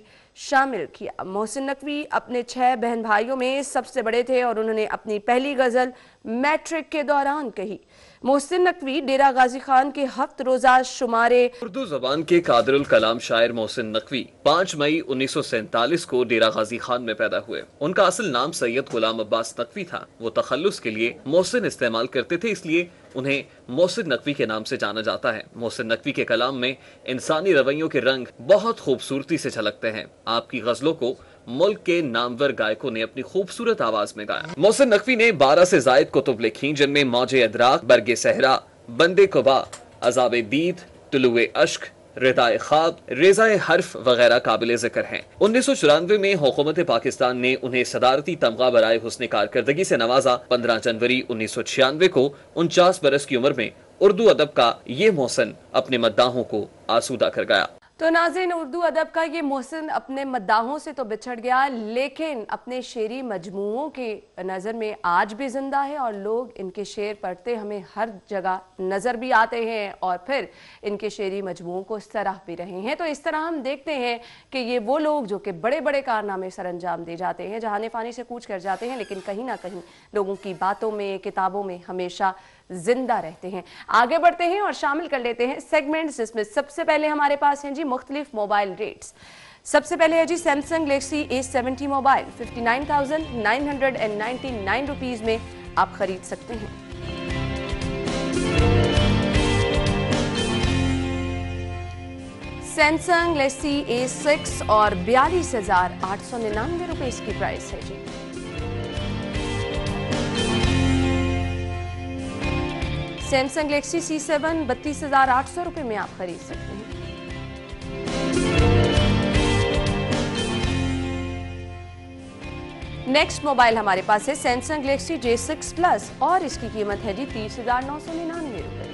S1: शामिल किया मोहसिन नकवी अपने छः बहन भाइयों में सबसे बड़े थे और उन्होंने अपनी पहली गज़ल मैट्रिक के दौरान कही मोहसिन नकवी डेरा गाजी खान के हफ्त रोजा शुमारे उर्दू
S4: जबान के कादरुल कलाम शायर मोहसिन नकवी पाँच मई उन्नीस सौ सैतालीस को डेरा गाजी खान में पैदा हुए उनका असल नाम सैयद गुलाम अब्बास नकवी था वो तखलस के लिए मोहसिन इस्तेमाल करते थे इसलिए उन्हें मोहसिन नकवी के नाम से जाना जाता है मोहसिन नकवी के कलाम में इंसानी रवैयों के रंग बहुत खूबसूरती से झलकते हैं आपकी गजलों को मुल्क के नामवर गायकों ने अपनी खूबसूरत आवाज में गाया मोहसिन नकवी ने बारह से जायद कुतुब लिखी जिनमें मौजे अदराक बरगे सहरा बंदे कुबा अजाब दीद तुलुए अश्क रिदाय खाब रेजाए हर्फ वगैरह काबिल जिक्र हैं उन्नीस सौ चौरानवे में हुकूमत पाकिस्तान ने उन्हें सदारती तमगा बरए हुसन कारकर्दगी से नवाजा पंद्रह जनवरी उन्नीस सौ छियानवे को उनचास बरस की उम्र में उर्दू अदब का ये मौसम अपने मद्दाहों को आसूदा कर गया
S1: तो नाजिन उर्दू अदब का ये मोहसिन अपने मद्दाहों से तो बिछड़ गया लेकिन अपने शेरी मजमुओं की नज़र में आज भी ज़िंदा है और लोग इनके शेर पढ़ते हमें हर जगह नज़र भी आते हैं और फिर इनके शेरी मजमुओं को सराह भी रहे हैं तो इस तरह हम देखते हैं कि ये वो लोग जो कि बड़े बड़े कारनामे सर अंजाम दे जाते हैं जहाने फ़ानी से कूच कर जाते हैं लेकिन कहीं ना कहीं लोगों की बातों में किताबों में हमेशा जिंदा रहते हैं आगे बढ़ते हैं और शामिल कर लेते हैं सेगमेंट्स जिसमें सबसे पहले हमारे पास हैं जी मुख्तलिफ मोबाइल रेट्स सबसे पहले है जी Samsung Galaxy A seventy mobile fifty nine thousand nine hundred and ninety nine rupees में आप खरीद सकते हैं सैमसंग लेसी ए सिक्स और बयालीस हज़ार आठ सौ निन्यानवे रुपए इसकी प्राइस है जी सैमसंग गलेक्सी सी सेवन बत्तीस हजार आठ सौ रुपए में आप खरीद सकते हैं नेक्स्ट मोबाइल हमारे पास है Samsung Galaxy J six plus और इसकी कीमत है जी तीस हजार नौ सौ निन्यानवे रुपए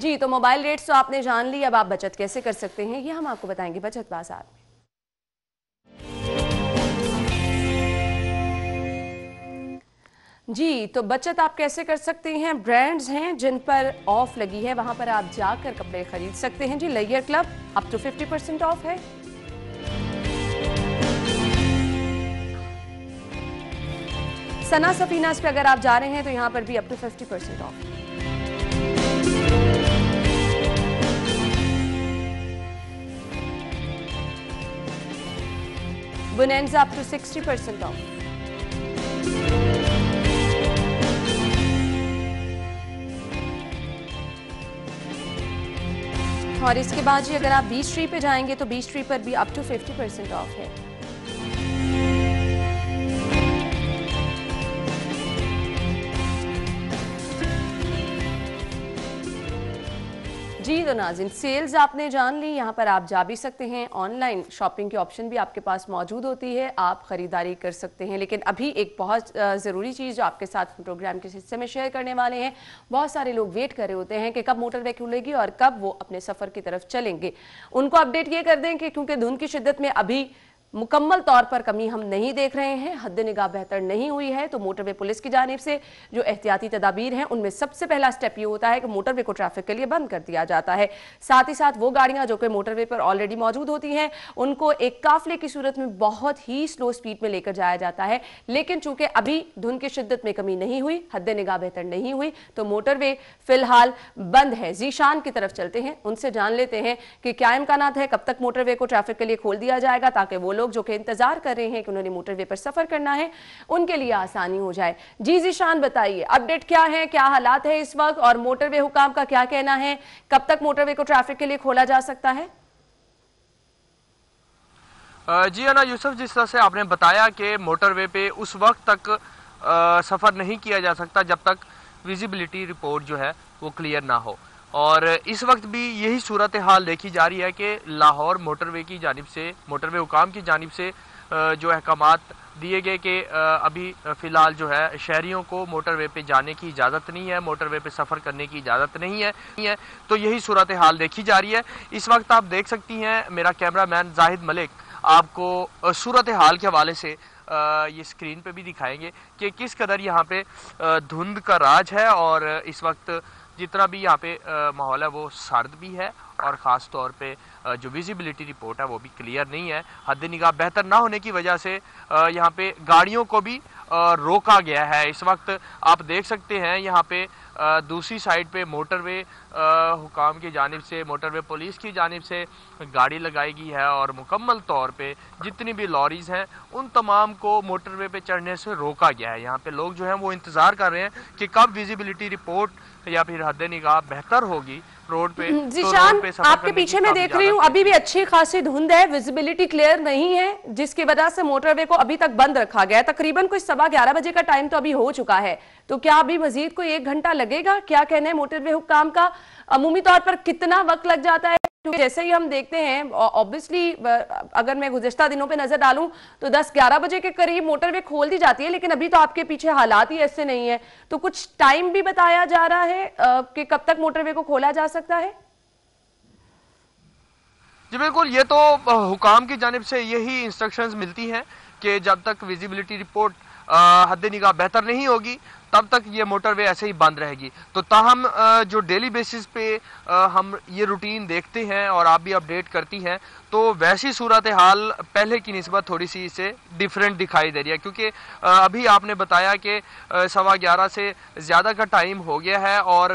S1: जी तो मोबाइल रेट्स तो आपने जान ली अब आप बचत कैसे कर सकते हैं ये हम आपको बताएंगे बचत बाजार में जी तो बचत आप कैसे कर सकते हैं ब्रांड्स हैं जिन पर ऑफ लगी है वहां पर आप जाकर कपड़े खरीद सकते हैं जी Layer Club up to fifty percent off है सना सफीनास पे अगर आप जा रहे हैं तो यहां पर भी up to fifty percent off है up to sixty percent off और इसके बाद जी अगर आप बीच ट्री पे जाएंगे तो बीच ट्री पर भी up to fifty percent off है जी तो नाजिन सेल्स आपने जान ली यहाँ पर आप जा भी सकते हैं ऑनलाइन शॉपिंग के ऑप्शन भी आपके पास मौजूद होती है आप ख़रीदारी कर सकते हैं लेकिन अभी एक बहुत ज़रूरी चीज़ जो आपके साथ प्रोग्राम के हिस्से में शेयर करने वाले हैं बहुत सारे लोग वेट कर रहे होते हैं कि कब मोटर वे खुलेगी और कब वो अपने सफ़र की तरफ चलेंगे उनको अपडेट ये कर दें कि क्योंकि धुंध की शिद्दत में अभी मुकम्मल तौर पर कमी हम नहीं देख रहे हैं हद निगाह बेहतर नहीं हुई है तो मोटरवे पुलिस की जानब से जो एहतियाती तदाबीर हैं उनमें सबसे पहला स्टेप ये होता है कि मोटरवे को ट्रैफिक के लिए बंद कर दिया जाता है साथ ही साथ वो गाड़ियां जो कि मोटरवे पर ऑलरेडी मौजूद होती हैं उनको एक काफले की सूरत में बहुत ही स्लो स्पीड में लेकर जाया जाता है लेकिन चूंकि अभी धुन की शिद्दत में कमी नहीं हुई हद निगाह बेहतर नहीं हुई तो मोटरवे फिलहाल बंद है जीशान की तरफ चलते हैं उनसे जान लेते हैं कि क्या इम्कान है कब तक मोटरवे को ट्रैफिक के लिए खोल दिया जाएगा ताकि वो लोग लोग जो कि इंतजार कर रहे हैं कि उन्होंने मोटरवे पर सफर करना है उनके लिए आसानी हो जाए जी जीशान बताइए अपडेट क्या है क्या हालात है इस वक्त और मोटरवे हुकाम का क्या कहना है कब तक मोटरवे को ट्रैफिक के लिए खोला जा सकता है
S5: जी अना यूसुफ जिस तरह से आपने बताया कि मोटरवे पे उस वक्त तक आ, सफ़र नहीं किया जा सकता जब तक विजिबिलिटी रिपोर्ट जो है वो क्लियर ना हो और इस वक्त भी यही सूरत हाल देखी जा रही है कि लाहौर मोटरवे की जानब से मोटरवे हुकाम की जानब से जो अहकाम दिए गए कि अभी फ़िलहाल जो है शहरीों को मोटरवे पे जाने की इजाज़त नहीं है मोटरवे पे सफ़र करने की इजाज़त नहीं है है तो यही सूरत हाल देखी जा रही है इस वक्त आप देख सकती हैं मेरा कैमरा मैन जाहिद मलिक आपको सूरत हाल के हवाले से ये स्क्रीन पे भी दिखाएंगे कि किस कदर यहाँ पे धुंध का राज है और इस वक्त जितना भी यहाँ पे माहौल है वो सर्द भी है और ख़ास तौर पे जो विजिबिलिटी रिपोर्ट है वो भी क्लियर नहीं है हद निगाह बेहतर ना होने की वजह से यहाँ पे गाड़ियों को भी रोका गया है इस वक्त आप देख सकते हैं यहाँ पे दूसरी साइड पे मोटरवे हुकाम की जानब से मोटरवे पुलिस की जानब से गाड़ी लगाई गई है और मुकम्मल तौर पे जितनी भी लॉरीज हैं उन तमाम को मोटरवे पे चढ़ने से रोका गया है यहाँ पे लोग जो हैं वो इंतज़ार कर रहे हैं कि कब विजिबिलिटी रिपोर्ट या फिर हद निगाह बेहतर होगी रोड पे हम्म, जी तो पे आपके पीछे मैं देख रही हूँ अभी
S1: भी अच्छी खासी धुंध है विजिबिलिटी क्लियर नहीं है जिसकी वजह से मोटरवे को अभी तक बंद रखा गया है तकरीबन कुछ सवा ग्यारह बजे का टाइम तो अभी हो चुका है तो क्या अभी मजीद कोई एक घंटा लगेगा क्या कहना है मोटरवे हुक्काम का अमूमी तौर पर कितना वक्त लग जाता है क्योंकि जैसे ही हम देखते हैं ऑब्वियसली अगर मैं गुजश्ता दिनों पे नजर डालूं तो 10-11 बजे के करीब मोटरवे खोल दी जाती है लेकिन अभी तो आपके पीछे हालात ही ऐसे नहीं है तो कुछ टाइम भी बताया जा रहा है कि कब तक मोटरवे को खोला जा सकता है
S5: जी बिल्कुल ये तो हुकाम की जानब से यही इंस्ट्रक्शन मिलती है कि जब तक विजिबिलिटी रिपोर्ट हद निगाह बेहतर नहीं होगी तब तक ये मोटरवे ऐसे ही बंद रहेगी तो ताहम जो डेली बेसिस पे हम ये रूटीन देखते हैं और आप भी अपडेट करती हैं तो वैसी सूरत हाल पहले की नस्बत थोड़ी सी इसे डिफरेंट दिखाई दे रही है क्योंकि अभी आपने बताया कि सवा ग्यारह से ज़्यादा का टाइम हो गया है और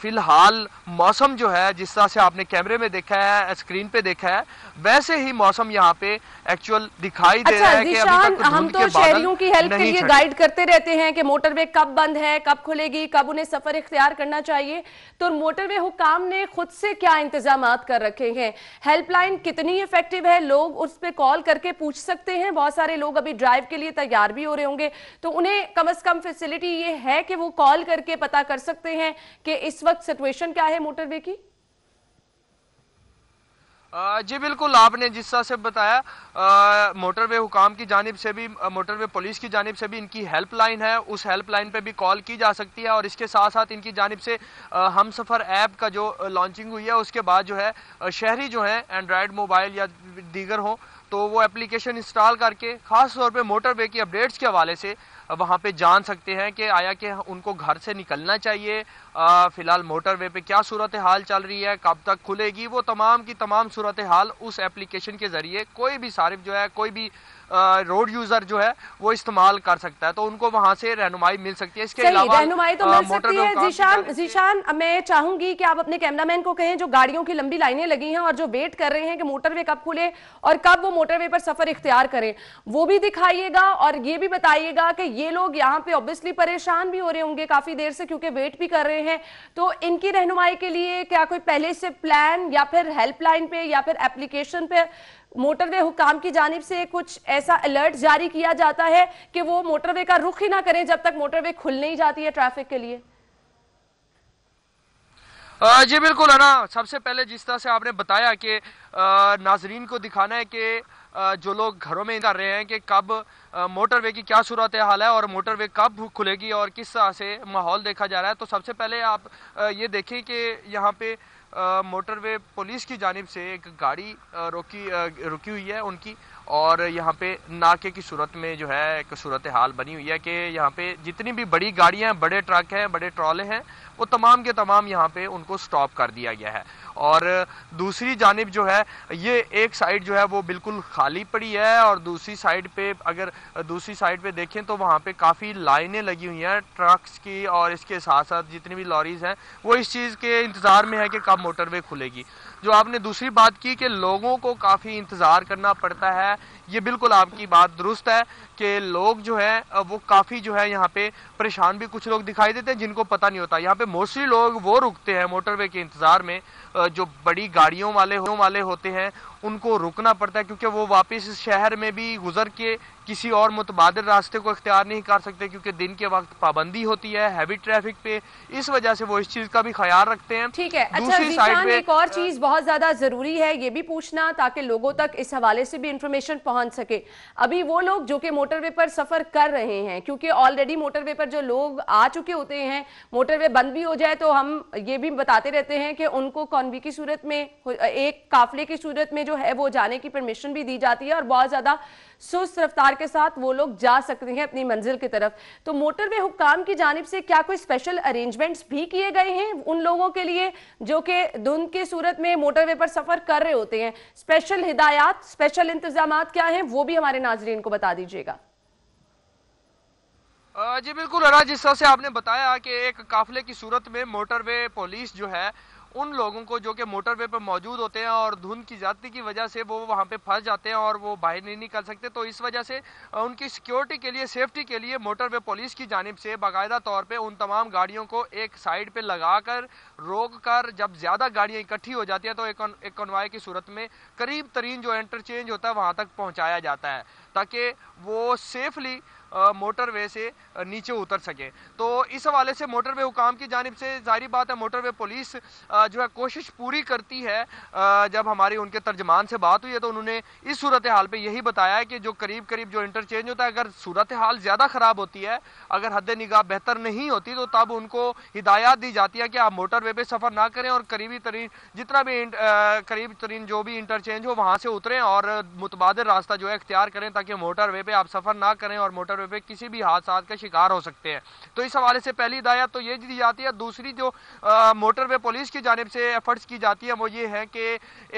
S5: फ़िलहाल मौसम जो है जिस तरह से आपने कैमरे में देखा है स्क्रीन पे देखा है वैसे ही मौसम यहाँ पे एक्चुअल दिखाई अच्छा, दे रहा है कि अभी तक हम तो शहरियों की हेल्प के लिए गाइड
S1: करते रहते हैं कि मोटरवे कब बंद है कब खुलेगी कब उन्हें सफर इख्तियार करना चाहिए तो मोटरवे हुकाम ने खुद से क्या इंतजाम कर रखे हैं हेल्पलाइन कितनी इफेक्टिव है लोग उस पर कॉल करके पूछ सकते हैं बहुत सारे लोग अभी ड्राइव के लिए तैयार भी हो रहे होंगे तो उन्हें कम अज कम फैसिलिटी ये है कि वो कॉल करके पता कर सकते हैं कि इस वक्त सिचुएशन क्या है मोटरवे की
S5: जी बिल्कुल आपने जिस तरह से बताया मोटरवे हुकाम की जानब से भी मोटरवे पुलिस की जानब से भी इनकी हेल्पलाइन है उस हेल्पलाइन पे भी कॉल की जा सकती है और इसके साथ साथ इनकी जानब से हम सफ़र ऐप का जो लॉन्चिंग हुई है उसके बाद जो है शहरी जो है एंड्रॉयड मोबाइल या दीगर हों तो वो एप्लीकेशन इंस्टॉल करके ख़ास तौर पे मोटरवे की अपडेट्स के हवाले से वहाँ पे जान सकते हैं कि आया कि उनको घर से निकलना चाहिए फ़िलहाल मोटरवे पे क्या सूरत हाल चल रही है कब तक खुलेगी वो तमाम की तमाम सूरत हाल उस एप्लीकेशन के ज़रिए कोई भी सारिफ जो है कोई भी रोड यूजर जो है वो इस्तेमाल कर सकता है तो उनको वहाँ से रहनुमाई मिल सकती है इसके अलावा रहनुमाई तो मिल सकती है जीशान
S1: जीशान मैं चाहूंगी कि आप अपने कैमरामैन को कहें जो गाड़ियों की लंबी लाइनें लगी हैं और जो वेट कर रहे हैं कि मोटरवे कब खुले और कब वो मोटरवे पर सफर इख्तियार करें वो भी दिखाइएगा और ये भी बताइएगा कि ये लोग यहाँ पे ऑब्वियसली परेशान भी हो रहे होंगे काफी देर से क्योंकि वेट भी कर रहे हैं तो इनकी रहनुमाई के लिए क्या कोई पहले से प्लान या फिर हेल्पलाइन पे या फिर एप्लीकेशन पे मोटरवे हुकाम की जानब से कुछ ऐसा अलर्ट जारी किया जाता है कि वो मोटरवे का रुख ही ना करें जब तक मोटरवे खुल नहीं जाती है ट्रैफिक के लिए
S5: जी बिल्कुल है ना सबसे पहले जिस तरह से आपने बताया कि नाजरीन को दिखाना है कि जो लोग घरों में कर रहे हैं कि कब मोटरवे की क्या सूरत हाल है और मोटरवे कब खुलेगी और किस तरह से माहौल देखा जा रहा है तो सबसे पहले आप ये देखें कि यहाँ पे मोटरवे पुलिस की जानब से एक गाड़ी रोकी रुकी हुई है उनकी और यहाँ पे नाके की सूरत में जो है एक सूरत हाल बनी हुई है कि यहाँ पे जितनी भी बड़ी गाड़ियाँ बड़े ट्रक हैं बड़े ट्रॉले हैं वो तमाम के तमाम यहाँ पे उनको स्टॉप कर दिया गया है और दूसरी जानब जो है ये एक साइड जो है वो बिल्कुल खाली पड़ी है और दूसरी साइड पे अगर दूसरी साइड पे देखें तो वहाँ पे काफ़ी लाइनें लगी हुई हैं ट्रक्स की और इसके साथ साथ जितनी भी लॉरीज हैं वो इस चीज़ के इंतज़ार में है कि कब मोटरवे खुलेगी जो आपने दूसरी बात की कि लोगों को काफ़ी इंतज़ार करना पड़ता है ये बिल्कुल आपकी बात दुरुस्त है के लोग जो है वो काफ़ी जो है यहाँ पे परेशान भी कुछ लोग दिखाई देते हैं जिनको पता नहीं होता यहाँ पे मोस्टली लोग वो रुकते हैं मोटरवे के इंतज़ार में जो बड़ी गाड़ियों वाले हो, वाले होते हैं उनको रुकना पड़ता है क्योंकि वो वापस इस शहर में भी गुजर के किसी और मुतबाद रास्ते को इख्तियार नहीं कर सकते क्योंकि दिन के वक्त पाबंदी होती है हैवी ट्रैफिक पे इस वजह से वो इस चीज का भी ख्याल रखते हैं ठीक है अच्छा, दूसरी अच्छा साइड पे एक और चीज
S1: बहुत ज्यादा जरूरी है ये भी पूछना ताकि लोगों तक इस हवाले से भी इंफॉर्मेशन पहुंच सके अभी वो लोग जो कि मोटरवे पर सफर कर रहे हैं क्योंकि ऑलरेडी मोटरवे पर जो लोग आ चुके होते हैं मोटरवे बंद भी हो जाए तो हम ये भी बताते रहते हैं कि उनको कॉन्वी की सूरत में एक काफले की सूरत में जो है वो जाने की परमिशन भी दी जाती है और बहुत ज़्यादा सुस्त रफ्तार के साथ वो लोग जा सकते हैं अपनी मंजिल की तरफ तो मोटरवे हुकाम की जानब से क्या कोई स्पेशल अरेंजमेंट्स भी किए गए हैं उन लोगों के लिए जो कि धुंध की सूरत में मोटरवे पर सफ़र कर रहे होते हैं स्पेशल हिदायत स्पेशल इंतजाम क्या है वो भी हमारे नाजरीन को बता दीजिएगा
S5: जी बिल्कुल अरा जिस तरह से आपने बताया कि एक काफिले की सूरत में मोटरवे पुलिस जो है उन लोगों को जो कि मोटर वे पर मौजूद होते हैं और धुंध की ज़्यादती की वजह से वो वहाँ पे फंस जाते हैं और वो बाहर नहीं निकल सकते तो इस वजह से उनकी सिक्योरिटी के लिए सेफ्टी के लिए मोटर वे पुलिस की जानब से बाकायदा तौर पर उन तमाम गाड़ियों को एक साइड पर लगा कर रोक कर जब ज़्यादा गाड़ियाँ इकट्ठी हो जाती हैं तो एक, एक कन्वाय की सूरत में करीब तरीन जो इंटरचेंज होता है वहाँ तक पहुँचाया जाता है ताकि वो सेफली मोटरवे से नीचे उतर सके तो इस हवाले से मोटरवे हुकाम की जानब से जारी बात है मोटरवे पुलिस जो है कोशिश पूरी करती है जब हमारी उनके तर्जमान से बात हुई है तो उन्होंने इस सूरत हाल पर यही बताया कि जो करीब करीब जो इंटरचेंज होता है अगर सूरत हाल ज़्यादा ख़राब होती है अगर हद निगाह बेहतर नहीं होती तो तब उनको हिदायत दी जाती है कि आप वे पर सफ़र ना करें और करीबी तरीन जितना भी करीब तरीन जो भी इंटरचेंज हो वहाँ से उतरें और मुतबाद रास्ता जो है इख्तियार करें ताकि वे पर आप सफ़र ना करें और मोटर रुपये किसी भी हादसा का शिकार हो सकते हैं तो इस हवाले से पहली हिदायत तो ये दी जाती है दूसरी जो मोटरवे पुलिस की जानब से एफर्ट्स की जाती है वो ये है कि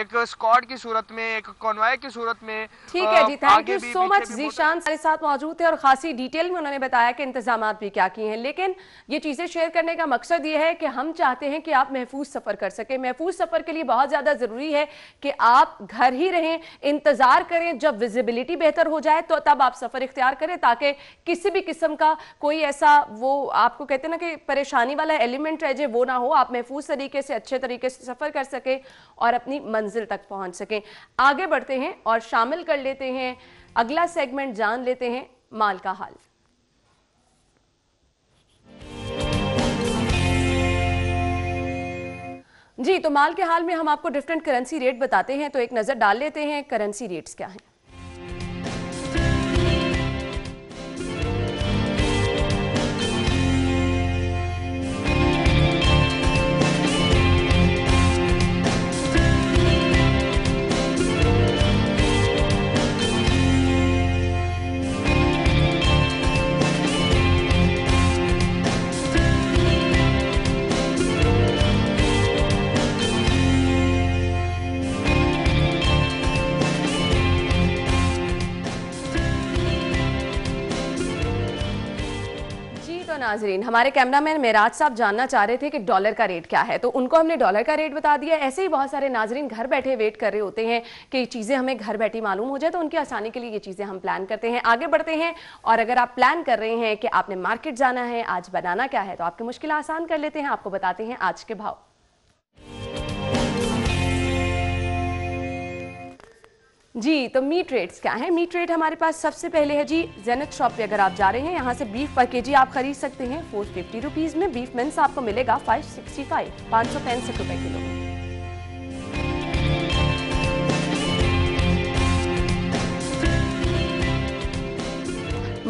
S5: एक स्कॉड की सूरत में एक कॉन्वाय की सूरत में ठीक है जी thank you so much Zeeshan
S1: हमारे साथ मौजूद थे और खासी डिटेल में उन्होंने बताया कि इंतजाम भी क्या किए हैं लेकिन ये चीज़ें शेयर करने का मकसद ये है कि हम चाहते हैं कि आप महफूज सफ़र कर सके महफूज सफ़र के लिए बहुत ज़्यादा ज़रूरी है कि आप घर ही रहें इंतज़ार करें जब विजिबिलिटी बेहतर हो जाए तो तब आप सफ़र इख्तियार करें ताकि किसी भी किस्म का कोई ऐसा वो आपको कहते हैं ना कि परेशानी वाला एलिमेंट रह जाए वो ना हो आप महफूज तरीके से अच्छे तरीके से सफ़र कर सकें और अपनी मंजिल तक पहुंच सकें आगे बढ़ते हैं और शामिल कर लेते हैं अगला सेगमेंट जान लेते हैं माल का हाल जी तो माल के हाल में हम आपको डिफरेंट करेंसी रेट बताते हैं तो एक नज़र डाल लेते हैं करेंसी रेट्स क्या हैं नाजरीन हमारे कैमरामैन मेराज साहब जानना चाह रहे थे कि डॉलर का रेट क्या है तो उनको हमने डॉलर का रेट बता दिया ऐसे ही बहुत सारे नाजरीन घर बैठे वेट कर रहे होते हैं कि चीज़ें हमें घर बैठी मालूम हो जाए तो उनकी आसानी के लिए ये चीज़ें हम प्लान करते हैं आगे बढ़ते हैं और अगर आप प्लान कर रहे हैं कि आपने मार्केट जाना है आज बनाना क्या है तो आपकी मुश्किल आसान कर लेते हैं आपको बताते हैं आज के भाव जी तो मीट रेट्स क्या है मीट रेट हमारे पास सबसे पहले है जी जेनत शॉप पे अगर आप जा रहे हैं यहाँ से बीफ पर के जी आप खरीद सकते हैं फोर फिफ्टी रुपीज़ में बीफ मिन्स आपको मिलेगा फाइव सिक्सटी फाइव पाँच सौ पैंसठ रुपए किलो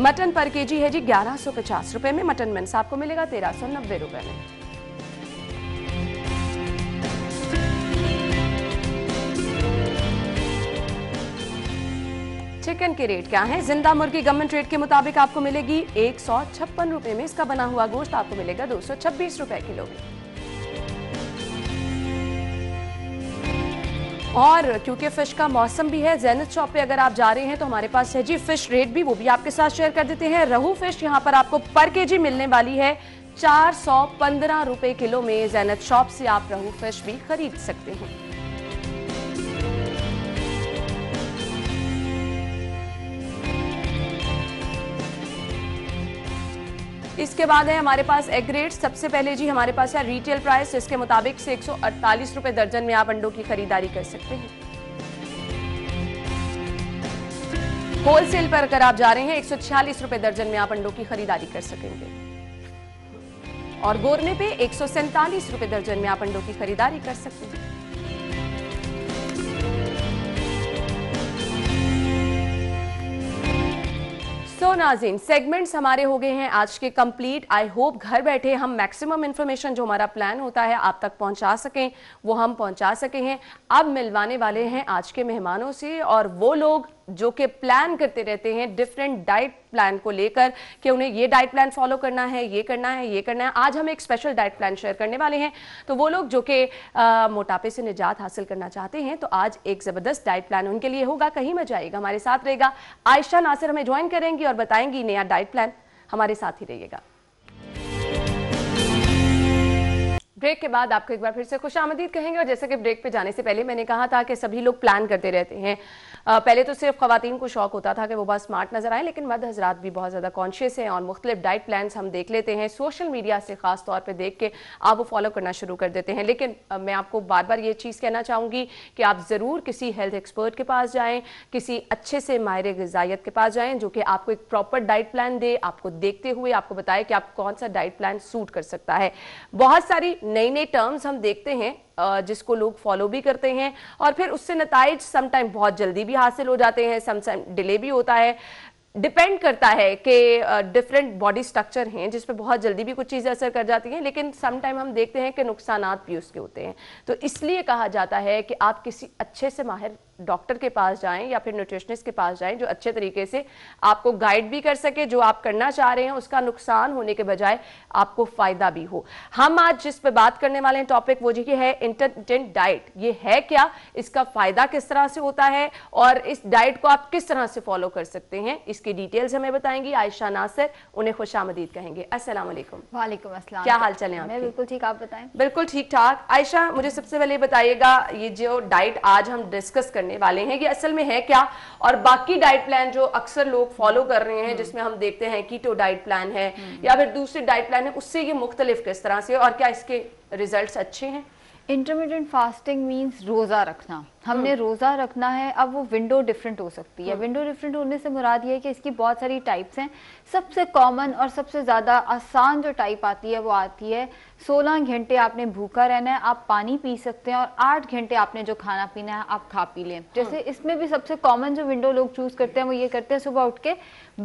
S1: मटन पर केजी है जी ग्यारह सौ पचास रुपए में मटन मिन्स आपको मिलेगा तेरह सौ नब्बे रुपए में चिकन के रेट क्या है जिंदा मुर्गी गवर्नमेंट रेट के मुताबिक आपको मिलेगी एक सौ में इसका बना हुआ गोश्त आपको मिलेगा दो सौ किलो में और क्योंकि फिश का मौसम भी है जैनत शॉप पे अगर आप जा रहे हैं तो हमारे पास है जी फिश रेट भी वो भी आपके साथ शेयर कर देते हैं रहू फिश यहाँ पर आपको पर के जी मिलने वाली है चार सौ पंद्रह रुपए किलो में जैनत शॉप से आप रहू फिश भी खरीद सकते हैं इसके बाद है हमारे पास एग रेट सबसे पहले जी हमारे पास है रिटेल प्राइस इसके मुताबिक से एक सौ दर्जन में आप अंडों की खरीदारी कर सकते हैं होलसेल पर अगर आप जा रहे हैं एक सौ दर्जन में आप अंडों की खरीदारी कर सकेंगे और गोरने पे एक सौ दर्जन में आप अंडों की खरीदारी कर सकते हैं सो so, नाजीन सेगमेंट्स हमारे हो गए हैं आज के कंप्लीट आई होप घर बैठे हम मैक्सिमम इन्फॉर्मेशन जो हमारा प्लान होता है आप तक पहुंचा सकें वो हम पहुंचा सके हैं अब मिलवाने वाले हैं आज के मेहमानों से और वो लोग जो कि प्लान करते रहते हैं डिफरेंट डाइट प्लान को लेकर कि उन्हें ये डाइट प्लान फॉलो करना है ये करना है ये करना है आज हम एक स्पेशल डाइट प्लान शेयर करने वाले हैं तो वो लोग जो कि मोटापे से निजात हासिल करना चाहते हैं तो आज एक ज़बरदस्त डाइट प्लान उनके लिए होगा कहीं में आएगा हमारे साथ रहेगा आयशा नासिर हमें ज्वाइन करेंगी और बताएंगी नया डाइट प्लान हमारे साथ ही रहिएगा ब्रेक के बाद आपको एक बार फिर से खुश आमदीद कहेंगे और जैसे कि ब्रेक पे जाने से पहले मैंने कहा था कि सभी लोग प्लान करते रहते हैं आ, पहले तो सिर्फ खातन को शौक होता था कि वो बहुत स्मार्ट नजर आए लेकिन मर्द हजरात भी बहुत ज़्यादा कॉन्शियस हैं और मुख्तलिफ डाइट प्लान हम देख लेते हैं सोशल मीडिया से खास तौर पर देख के आप वो फॉलो करना शुरू कर देते हैं लेकिन आ, मैं आपको बार बार ये चीज़ कहना चाहूँगी कि आप ज़रूर किसी हेल्थ एक्सपर्ट के पास जाएँ किसी अच्छे से माहिर गजाइत के पास जाएँ जो कि आपको एक प्रॉपर डाइट प्लान दे आपको देखते हुए आपको बताए कि आप कौन सा डाइट प्लान सूट कर सकता है बहुत सारी नए नए टर्म्स हम देखते हैं जिसको लोग फॉलो भी करते हैं और फिर उससे नतज समाइम बहुत जल्दी भी हासिल हो जाते हैं समटाइम डिले भी होता है डिपेंड करता है कि डिफरेंट बॉडी स्ट्रक्चर हैं जिस पर बहुत जल्दी भी कुछ चीज़ें असर कर जाती हैं लेकिन समटाइम हम देखते हैं कि नुकसान भी उसके होते हैं तो इसलिए कहा जाता है कि आप किसी अच्छे से माहिर डॉक्टर के पास जाएं या फिर न्यूट्रिशनिस्ट के पास जाएं जो अच्छे तरीके से आपको गाइड भी कर सके जो आप करना चाह रहे हैं उसका नुकसान होने के बजाय आपको फ़ायदा भी हो हम आज जिस पे बात करने वाले हैं टॉपिक वो जी है इंटरटेंट डाइट ये है क्या इसका फ़ायदा किस तरह से होता है और इस डाइट को आप किस तरह से फॉलो कर सकते हैं इसकी डिटेल्स हमें बताएंगी आयशा नासिर उन्हें खुश आमदीद कहेंगे असल वालेकुम
S6: क्या हाल चले आप बिल्कुल ठीक आप बताए
S1: बिल्कुल ठीक ठाक आयशा मुझे सबसे पहले बताइएगा ये जो डाइट आज हम डिस्कस करने करने वाले हैं ये असल में है क्या और बाकी डाइट प्लान जो अक्सर लोग फॉलो कर रहे हैं हम्म। जिसमें हम देखते हैं कीटो डाइट प्लान है हम्म। या फिर दूसरे डाइट प्लान है उससे ये मुख्तलिफ किस तरह से
S6: और क्या इसके रिजल्ट अच्छे हैं इंटरमीडिएट फास्टिंग मीन्स रोज़ा रखना हमने हम्म। रोज़ा रखना है अब वो विंडो डिफरेंट हो सकती है विंडो हम्म। डिफरेंट होने से मुराद ये है कि इसकी बहुत सारी टाइप्स हैं सबसे कॉमन और सबसे ज़्यादा आसान जो टाइप आती है वो आती है सोलह घंटे आपने भूखा रहना है आप पानी पी सकते हैं और आठ घंटे आपने जो खाना पीना है आप खा पी लें जैसे हम्म। इसमें भी सबसे कॉमन जो विंडो लोग चूज़ करते हैं वो ये करते हैं सुबह उठ के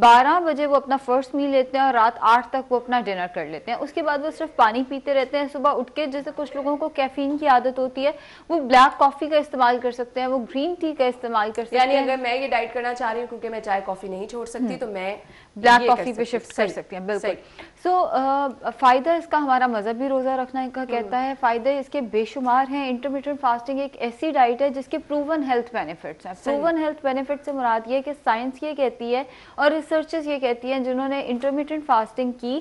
S6: बारह बजे वो अपना फर्स्ट मील लेते हैं और रात आठ तक वो अपना डिनर कर लेते हैं उसके बाद वो सिर्फ पानी पीते रहते हैं सुबह उठ के जैसे कुछ लोगों को कैफीन की आदत होती है वो ब्लैक कॉफ़ी का इस्तेमाल कर सकते हैं वो ग्रीन टी का इस्तेमाल कर सकते हैं यानी अगर मैं ये
S1: डाइट करना चाह रही हूँ क्योंकि मैं चाय कॉफ़ी नहीं छोड़ सकती हम्म। तो मैं
S6: ब्लैक कॉफी पे शिफ्ट कर सकती हैं बिल्कुल सो फ़ायदा इसका हमारा मज़हब भी रोज़ा रखना इनका हम्म। कहता है फ़ायदे इसके बेशुमार हैं इंटरमीडियट फास्टिंग एक ऐसी डाइट है जिसके प्रूवन हेल्थ बेनिफिट्स हैं प्रूवन हेल्थ बेनिफिट से मुराद ये कि साइंस ये कहती है और रिसर्चेस ये कहती हैं जिन्होंने इंटरमीडियट फास्टिंग की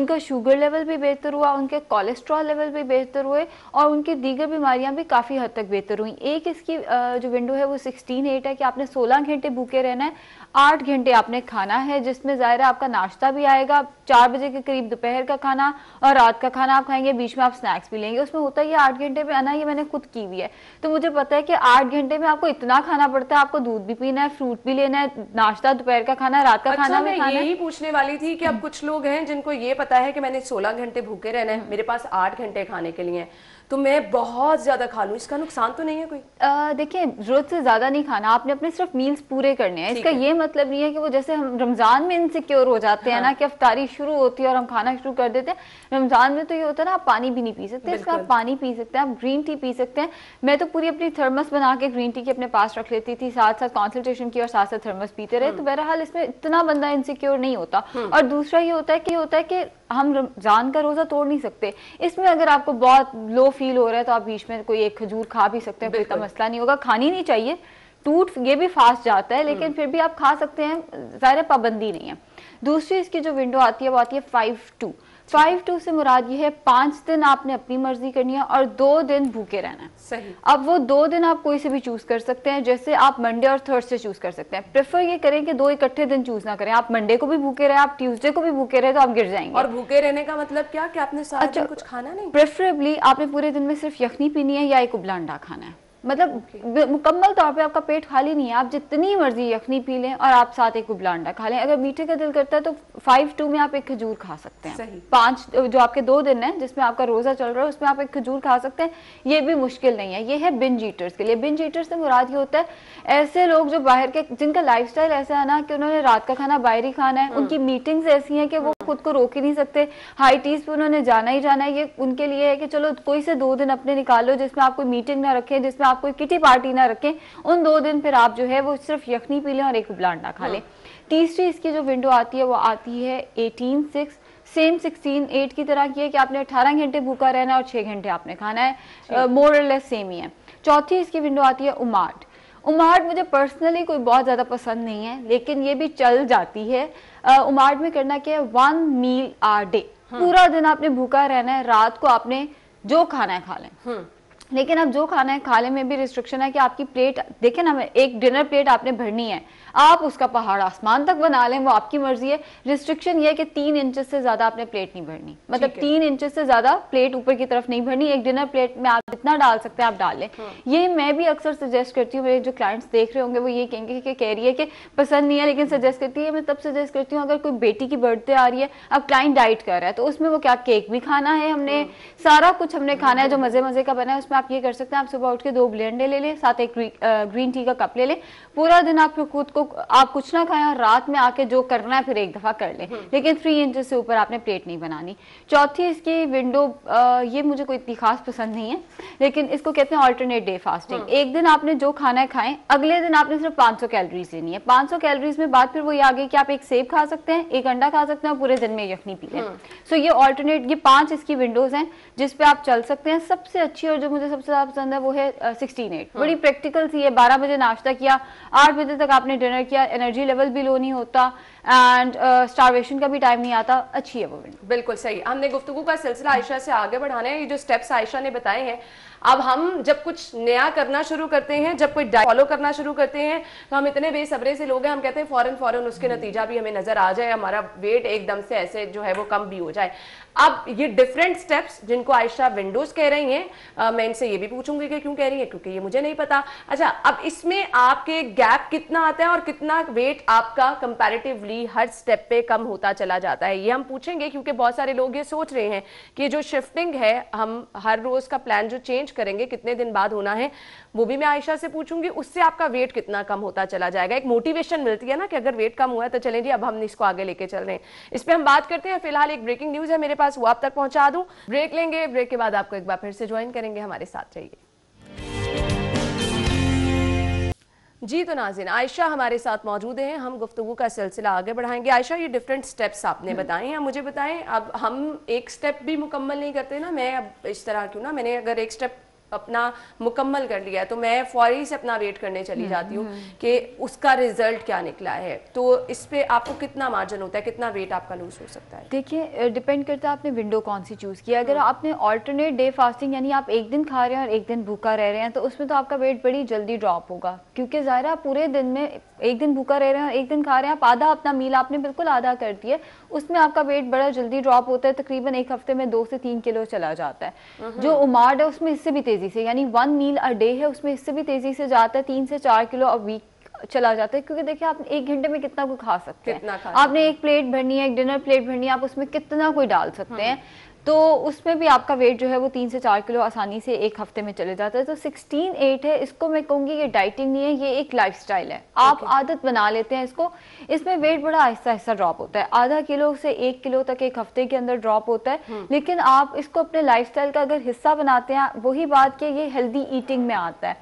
S6: उनका शुगर लेवल भी बेहतर हुआ उनके कोलेस्ट्रॉल लेवल भी बेहतर हुए और उनकी दीगर बीमारियाँ भी काफ़ी हद तक बेहतर हुई एक इसकी जो विंडो है वो सिक्सटीन एट है कि आपने सोलह घंटे भूखे रहना है आठ घंटे आपने खाना है जिसमें ज़ाहिर है आपका नाश्ता भी आएगा चार बजे के करीब दोपहर का खाना और रात का खाना आप खाएंगे बीच में आप स्नैक्स भी लेंगे उसमें होता है ये आठ घंटे में आना ये मैंने खुद की हुई है तो मुझे पता है कि आठ घंटे में आपको इतना खाना पड़ता है आपको दूध भी पीना है फ्रूट भी लेना है नाश्ता दोपहर का खाना रात का अच्छा, खाना भी खाना यही
S1: पूछने वाली थी कि अब कुछ लोग हैं जिनको ये पता है कि मैंने सोलह घंटे भूखे रहना है मेरे पास आठ घंटे खाने के लिए तो मैं बहुत ज़्यादा खा लूँ इसका नुकसान तो नहीं है
S6: कोई देखिए ज़रूरत से ज़्यादा नहीं खाना आपने अपने सिर्फ मील्स पूरे करने हैं इसका है। ये मतलब नहीं है कि वो जैसे हम रमज़ान में इनसिक्योर हो जाते हैं हाँ। ना कि अफ्तारी शुरू होती है और हम खाना शुरू कर देते हैं रमजान में तो ये होता है ना आप पानी भी नहीं पी सकते इसका आप पानी पी सकते हैं आप ग्रीन टी पी सकते हैं मैं तो पूरी अपनी थर्मस बना के ग्रीन टी के अपने पास रख लेती थी साथ साथ कॉन्सल्टेशन की और साथ साथ थर्मस पीते रहे तो हाँ। बहरहाल इसमें इतना बंदा इनसिक्योर नहीं होता हाँ। और दूसरा ये होता है कि होता है कि हम रमजान का रोजा तोड़ नहीं सकते इसमें अगर आपको बहुत लो फील हो रहा है तो आप बीच में कोई एक खजूर खा भी सकते हैं कोई इतना मसला नहीं होगा खानी नहीं चाहिए टूट ये भी फास्ट जाता है लेकिन हम्म। फिर भी आप खा सकते हैं ज़ाहिर पाबंदी नहीं है दूसरी इसकी जो विंडो आती है वो आती है फाइव टू फाइव टू से मुराद ये है पांच दिन आपने अपनी मर्जी करनी है और दो दिन भूखे रहना है सही अब वो दो दिन आप कोई से भी चूज कर सकते हैं जैसे आप मंडे और थर्सडे चूज कर सकते हैं प्रेफर ये करें कि दो इकट्ठे दिन चूज ना करें आप मंडे को भी भूखे रहे आप ट्यूसडे को भी भूखे रहे तो आप गिर जाएंगे और भूखे रहने का मतलब क्या कि आपने सारा अच्छा, कुछ खाना नहीं प्रेफरेबली आपने पूरे दिन में सिर्फ यखनी पीनी है या एक उबला अंडा खाना है मतलब okay. मुकम्मल तौर पे आपका पेट खाली नहीं है आप जितनी मर्जी यखनी पी लें और आप साथ एक उबला अंडा खा लें अगर मीठे का दिल करता है तो फाइव टू में आप एक खजूर खा सकते हैं सही पांच जो आपके दो दिन है जिसमें आपका रोजा चल रहा है उसमें आप एक खजूर खा सकते हैं ये भी मुश्किल नहीं है ये है बिन जीटर्स के लिए बिन जीटर्स से मुराद ये होता है ऐसे लोग जो बाहर के जिनका लाइफ ऐसा है ना कि उन्होंने रात का खाना बाहर ही खाना है हम्म। उनकी मीटिंग्स ऐसी हैं कि वो खुद को रोक ही नहीं सकते हाई टीज पे उन्होंने जाना ही जाना है ये उनके लिए है कि चलो कोई से दो दिन अपने निकालो जिसमें आप कोई मीटिंग ना रखें जिसमें आप कोई किटी पार्टी ना रखें उन दो दिन फिर आप जो है वो सिर्फ यखनी पी लें और एक ब्लांड ना खा लें हाँ। तीसरी इसकी जो विंडो आती है वो आती है eighteen six same sixteen eight की तरह की है कि आपने अठारह घंटे भूखा रहना है और छः घंटे आपने खाना है मोर और लेस सेम ही है चौथी इसकी विंडो आती है उमाट उमाहट मुझे पर्सनली कोई बहुत ज़्यादा पसंद नहीं है लेकिन ये भी चल जाती है उमाड़ में करना क्या है वन मील आर डे पूरा दिन आपने भूखा रहना है रात को आपने जो खाना है खा लें हम्म। लेकिन अब जो खाना है खाने में भी रिस्ट्रिक्शन है कि आपकी प्लेट देखें ना एक डिनर प्लेट आपने भरनी है आप उसका पहाड़ आसमान तक बना लें वो आपकी मर्जी है रिस्ट्रिक्शन ये है कि तीन इंच से ज्यादा आपने प्लेट नहीं भरनी मतलब तीन इंच से ज्यादा प्लेट ऊपर की तरफ नहीं भरनी एक डिनर प्लेट में आप जितना डाल सकते हैं आप डाल लें हाँ। ये मैं भी अक्सर सजेस्ट करती हूँ मेरे जो क्लाइंट्स देख रहे होंगे वो ये कहेंगे कि कह रही है कि पसंद नहीं है लेकिन सजेस्ट करती है मैं तब सजेस्ट करती हूँ अगर कोई बेटी की बर्थडे आ रही है अब क्लाइंट डाइट कर रहा है तो उसमें वो क्या केक भी खाना है हमने हाँ। सारा कुछ हमने खाना है जो हाँ। मज़े मज़े का बना है उसमें आप ये कर सकते हैं आप सुबह उठ के दो ब्लेंडे ले लें साथ एक ग्रीन टी का कप ले लें पूरा दिन आप खुद को आप कुछ ना खाएं और रात में आके जो करना है फिर एक दफ़ा कर लें लेकिन थ्री इंच से ऊपर आपने प्लेट नहीं बनानी चौथी इसकी विंडो ये मुझे कोई इतनी खास पसंद नहीं है लेकिन इसको कहते हैं ऑल्टरनेट डे फास्टिंग एक दिन आपने जो खाना है खाएं अगले दिन आपने सिर्फ 500 कैलोरीज लेनी है 500 कैलोरीज में बात फिर वही आ गई कि आप एक सेब खा सकते हैं एक अंडा खा सकते हैं और पूरे दिन में यखनी पी लें सो हाँ. ये ऑल्टरनेट ये पांच इसकी विंडोज हैं जिसपे आप चल सकते हैं सबसे अच्छी और जो मुझे सबसे ज्यादा पसंद है वो है सिक्सटीन एट हाँ. बड़ी प्रैक्टिकल सी है बारह बजे नाश्ता किया आठ बजे तक आपने डिनर किया एनर्जी लेवल भी लो नहीं होता एंड स्टारवेशन uh, का भी टाइम नहीं आता अच्छी है वो विंडो बिल्कुल
S1: सही हमने गुफ्तु का सिलसिला आयशा से आगे बढ़ाना है ये जो स्टेप्स आयशा ने बताए हैं अब हम जब कुछ नया करना शुरू करते हैं जब कोई फॉलो करना शुरू करते हैं तो हम इतने बेसब्रे से लोग हैं हम कहते हैं फॉरन फॉरन उसके हम्म। नतीजा भी हमें नजर आ जाए हमारा वेट एकदम से ऐसे जो है वो कम भी हो जाए अब ये डिफरेंट स्टेप्स जिनको आयशा विंडोज कह रही हैं मैं इनसे ये भी पूछूंगी कि क्यों कह रही है क्योंकि ये मुझे नहीं पता अच्छा अब इसमें आपके गैप कितना आता है और कितना वेट आपका कंपेरेटिवली हर स्टेप पे कम होता चला जाता है ये हम पूछेंगे क्योंकि बहुत सारे लोग ये सोच रहे हैं कि जो शिफ्टिंग है हम हर रोज का प्लान जो चेंज करेंगे कितने दिन बाद होना है वो भी मैं आयशा से पूछूंगी उससे आपका वेट कितना कम होता चला जाएगा एक मोटिवेशन मिलती है ना कि अगर वेट कम हुआ है तो चलें जी अब हम इसको आगे लेके चल रहे हैं इस पर हम बात करते हैं फिलहाल एक ब्रेकिंग न्यूज है मेरे पास पास वो आप तक पहुंचा दूं ब्रेक लेंगे ब्रेक के बाद आपको एक बार फिर से ज्वाइन करेंगे हमारे साथ रहिए जी तो नाजिन आयशा हमारे साथ मौजूद हैं हम गुफ्तु का सिलसिला आगे बढ़ाएंगे आयशा ये डिफरेंट स्टेप्स आपने हम्म। बताए हैं मुझे बताएं अब हम एक स्टेप भी मुकम्मल नहीं करते ना मैं अब इस तरह क्यों ना मैंने अगर एक स्टेप अपना मुकम्मल कर लिया तो मैं फौरी से अपना वेट करने चली हम्म, जाती हूँ हम्म, हम्म। कि उसका रिजल्ट क्या निकला है तो इस पर आपको कितना मार्जिन होता है कितना वेट आपका लूज हो सकता है
S6: देखिए डिपेंड करता है आपने विंडो कौन सी चूज़ किया अगर हाँ। आपने ऑल्टरनेट डे फास्टिंग यानी आप एक दिन खा रहे हैं और एक दिन भूखा रह रहे हैं तो उसमें तो आपका वेट बड़ी जल्दी ड्रॉप होगा क्योंकि ज़ाहिर आप पूरे दिन में एक दिन भूखा रह रहे हैं और एक दिन खा रहे हैं आप आधा अपना मील आपने बिल्कुल आधा कर दिया उसमें आपका वेट बड़ा जल्दी ड्रॉप होता है तकरीबन एक हफ्ते में दो से तीन किलो चला जाता है जो उमाड़ है उसमें इससे भी तेज तेज़ी से यानी वन मील अ डे है उसमें इससे भी तेज़ी से जाता है तीन से चार किलो अ वीक चला जाता है क्योंकि देखिए आप एक घंटे में कितना कोई खा सकते हैं आपने एक प्लेट भरनी है एक डिनर प्लेट भरनी है आप उसमें कितना कोई डाल सकते हम्म। हैं तो उसमें भी आपका वेट जो है वो तीन से चार किलो आसानी से एक हफ्ते में चले जाता है तो सिक्सटीन एट है इसको मैं कहूँगी ये डाइटिंग नहीं है ये एक लाइफ है आप okay. आदत बना लेते हैं इसको इसमें वेट बड़ा आहिस्ता आहिस्ता ड्रॉप होता है आधा किलो से एक किलो तक एक हफ्ते के अंदर ड्रॉप होता है हम्म। लेकिन आप इसको अपने लाइफ का अगर हिस्सा बनाते हैं वही बात कि ये हेल्दी ईटिंग में आता है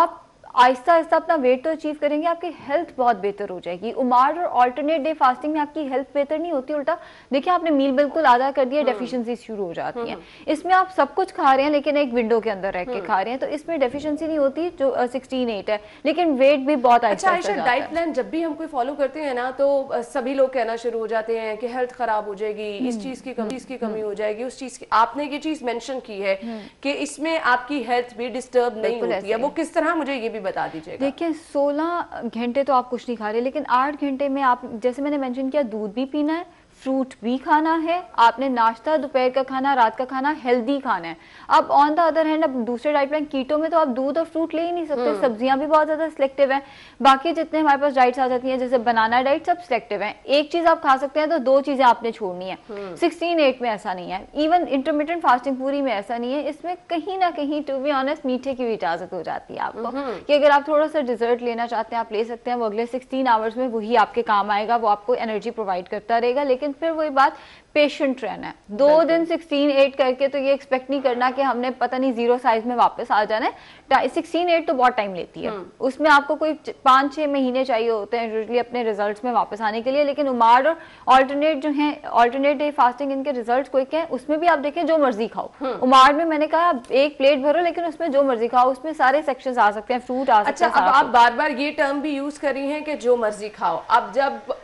S6: आप आहिस्ता आहिस्ता अपना वेट तो अचीव करेंगे आपकी हेल्थ बहुत बेहतर हो जाएगी उमार और अल्टरनेट डे फास्टिंग में आपकी हेल्थ बेहतर नहीं होती उल्टा देखिए आपने मील बिल्कुल आधा कर दिया डेफिशिएंसी हम्म। शुरू हो जाती है हम्म। इसमें आप सब कुछ खा रहे हैं लेकिन एक विंडो के अंदर रह के हम्म। खा रहे हैं तो इसमें डेफिशिएंसी नहीं होती जो सिक्सटीन एट है लेकिन वेट भी बहुत अच्छा डाइट प्लान
S1: जब भी हम कोई फॉलो करते हैं ना तो सभी लोग कहना शुरू हो जाते हैं कि हेल्थ खराब हो जाएगी इस चीज की कमी इसकी कमी हो जाएगी उस चीज की आपने ये चीज मैंशन की है कि इसमें आपकी हेल्थ भी डिस्टर्ब नहीं होती है वो किस तरह मुझे ये भी
S6: बता दीजिएगा देखिए 16 घंटे तो आप कुछ नहीं खा रहे लेकिन 8 घंटे में आप जैसे मैंने मेंशन किया दूध भी पीना है फ्रूट भी खाना है आपने नाश्ता दोपहर का खाना रात का खाना हेल्दी खाना है अब ऑन द अदर हैंड अब दूसरे डाइट प्लान कीटो में तो आप दूध और फ्रूट ले ही नहीं सकते हम्म। सब्जियां भी बहुत ज्यादा सिलेक्टिव हैं बाकी जितने हमारे पास डाइट्स आ जाती हैं जैसे बनाना डाइट सब सिलेक्टिव है एक चीज आप खा सकते हैं तो दो चीजें आपने छोड़नी है सिक्सटीन हम्म। एट में ऐसा नहीं है इवन इंटरमीडियंट फास्टिंग पूरी में ऐसा नहीं है इसमें कहीं ना कहीं टू बी ऑनेस्ट मीठे की भी इजाजत हो जाती है आपको हम्म। कि अगर आप थोड़ा सा डिजर्ट लेना चाहते हैं आप ले सकते हैं वो अगले सिक्सटीन आवर्स में वही आपके काम आएगा वो आपको एनर्जी प्रोवाइड करता रहेगा लेकिन फिर वही बात पेशेंट रहना है दो दिन सिक्सटीन एट करके तो ये एक्सपेक्ट नहीं करना कि हमने पता नहीं जीरो साइज में वापस आ जाना है सिक्सटीन एट तो बहुत टाइम लेती है हम्म। उसमें आपको कोई पाँच छः महीने चाहिए होते हैं यूजली अपने रिजल्ट में वापस आने के लिए लेकिन उमार और अल्टरनेट जो है अल्टरनेट डे फास्टिंग इनके रिजल्ट क्विक है उसमें भी आप देखें जो मर्जी खाओ हम्म। उमार में मैंने कहा एक प्लेट भरो लेकिन उसमें जो मर्जी खाओ उसमें सारे सेक्शन आ सकते हैं फ्रूट आ सकते अच्छा, हैं अच्छा आप
S1: बार बार ये टर्म भी यूज करी है कि जो मर्जी खाओ अब जब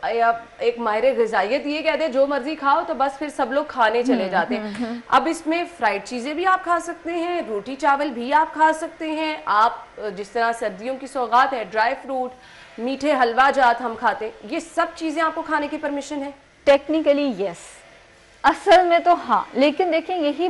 S1: एक मायरे गजाइत ये कहते हैं जो मर्जी खाओ तो बस फिर सब लोग खाने चले हम्म, जाते हैं हम्म, हम्म। अब इसमें फ्राइड चीज़ें भी आप खा सकते हैं रोटी चावल भी आप खा सकते हैं आप जिस तरह सर्दियों की सौगात है ड्राई फ्रूट मीठे हलवा जात हम खाते ये सब चीज़ें आपको खाने की
S6: परमिशन है टेक्निकली यस असल में तो हाँ लेकिन देखें यही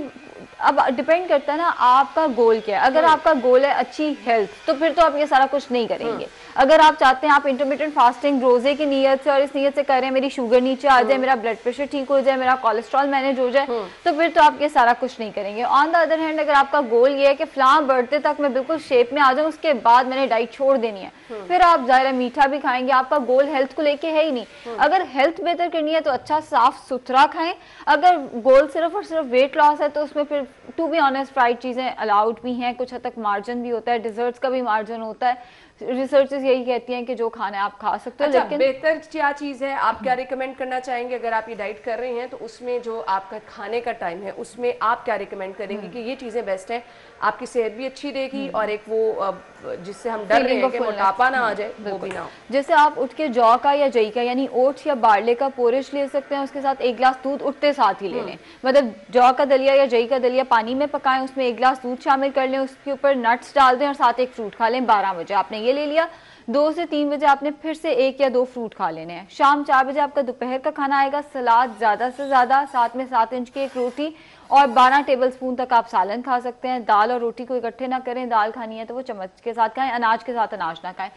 S6: अब डिपेंड करता है ना आपका गोल क्या है अगर आपका गोल है अच्छी हेल्थ तो फिर तो आप ये सारा कुछ नहीं करेंगे अगर आप चाहते हैं आप इंटरमीडियंट फास्टिंग रोजे की नीयत से और इस नीयत से करें मेरी शुगर नीचे आ जाए हम्म। मेरा ब्लड प्रेशर ठीक हो जाए मेरा कोलेस्ट्रॉल मैनेज हो जाए हम्म। तो फिर तो आप ये सारा कुछ नहीं करेंगे ऑन द अदर हैंड अगर आपका गोल ये है कि फ्लां बढ़ते तक मैं बिल्कुल शेप में आ जाऊँ उसके बाद मैंने डाइट छोड़ देनी है हम्म। फिर आप ज़ाहिर मीठा भी खाएंगे आपका गोल हेल्थ को लेके है ही नहीं अगर हेल्थ बेहतर करनी है तो अच्छा साफ सुथरा खाएं अगर गोल सिर्फ और सिर्फ वेट लॉस है तो उसमें फिर टू बी ऑनेस्ट फ्राइड चीज़ें अलाउड भी हैं कुछ हद तक मार्जिन भी होता है डिजर्ट्स का भी मार्जिन होता है रिसर्चेस यही कहती हैं कि जो खाना आप खा सकते हो अच्छा, बेहतर क्या चीज़ है आप क्या
S1: रिकमेंड करना चाहेंगे अगर आप ये डाइट कर रहे हैं तो उसमें जो आपका खाने का टाइम है उसमें आप क्या रिकमेंड करेंगे हम्म। कि ये चीज़ें बेस्ट हैं आपकी सेहत भी अच्छी रहेगी हम्म। और एक वो जिससे हम डर रहे हैं मोटापा ना आ जाए वो भी ना
S6: जैसे आप उठ के जौ का या जई का यानी ओट्स या बाड़ले का पोरिश ले सकते हैं उसके साथ एक गिलास दूध उठते साथ ही ले हम्म। लें मतलब जौ का दलिया या जई का दलिया पानी में पकाएं उसमें एक गिलास दूध शामिल कर लें उसके ऊपर नट्स डाल दें और साथ एक फ्रूट खा लें बारह बजे आपने ये ले लिया दो से तीन बजे आपने फिर से एक या दो फ्रूट खा लेने हैं शाम चार बजे आपका दोपहर का खाना आएगा सलाद ज़्यादा से ज़्यादा साथ में सात इंच की एक रोटी और 12 टेबलस्पून तक आप सालन खा सकते हैं दाल और रोटी को इकट्ठे ना करें दाल खानी है तो वो चम्मच के साथ खाएं अनाज के साथ अनाज ना खाएं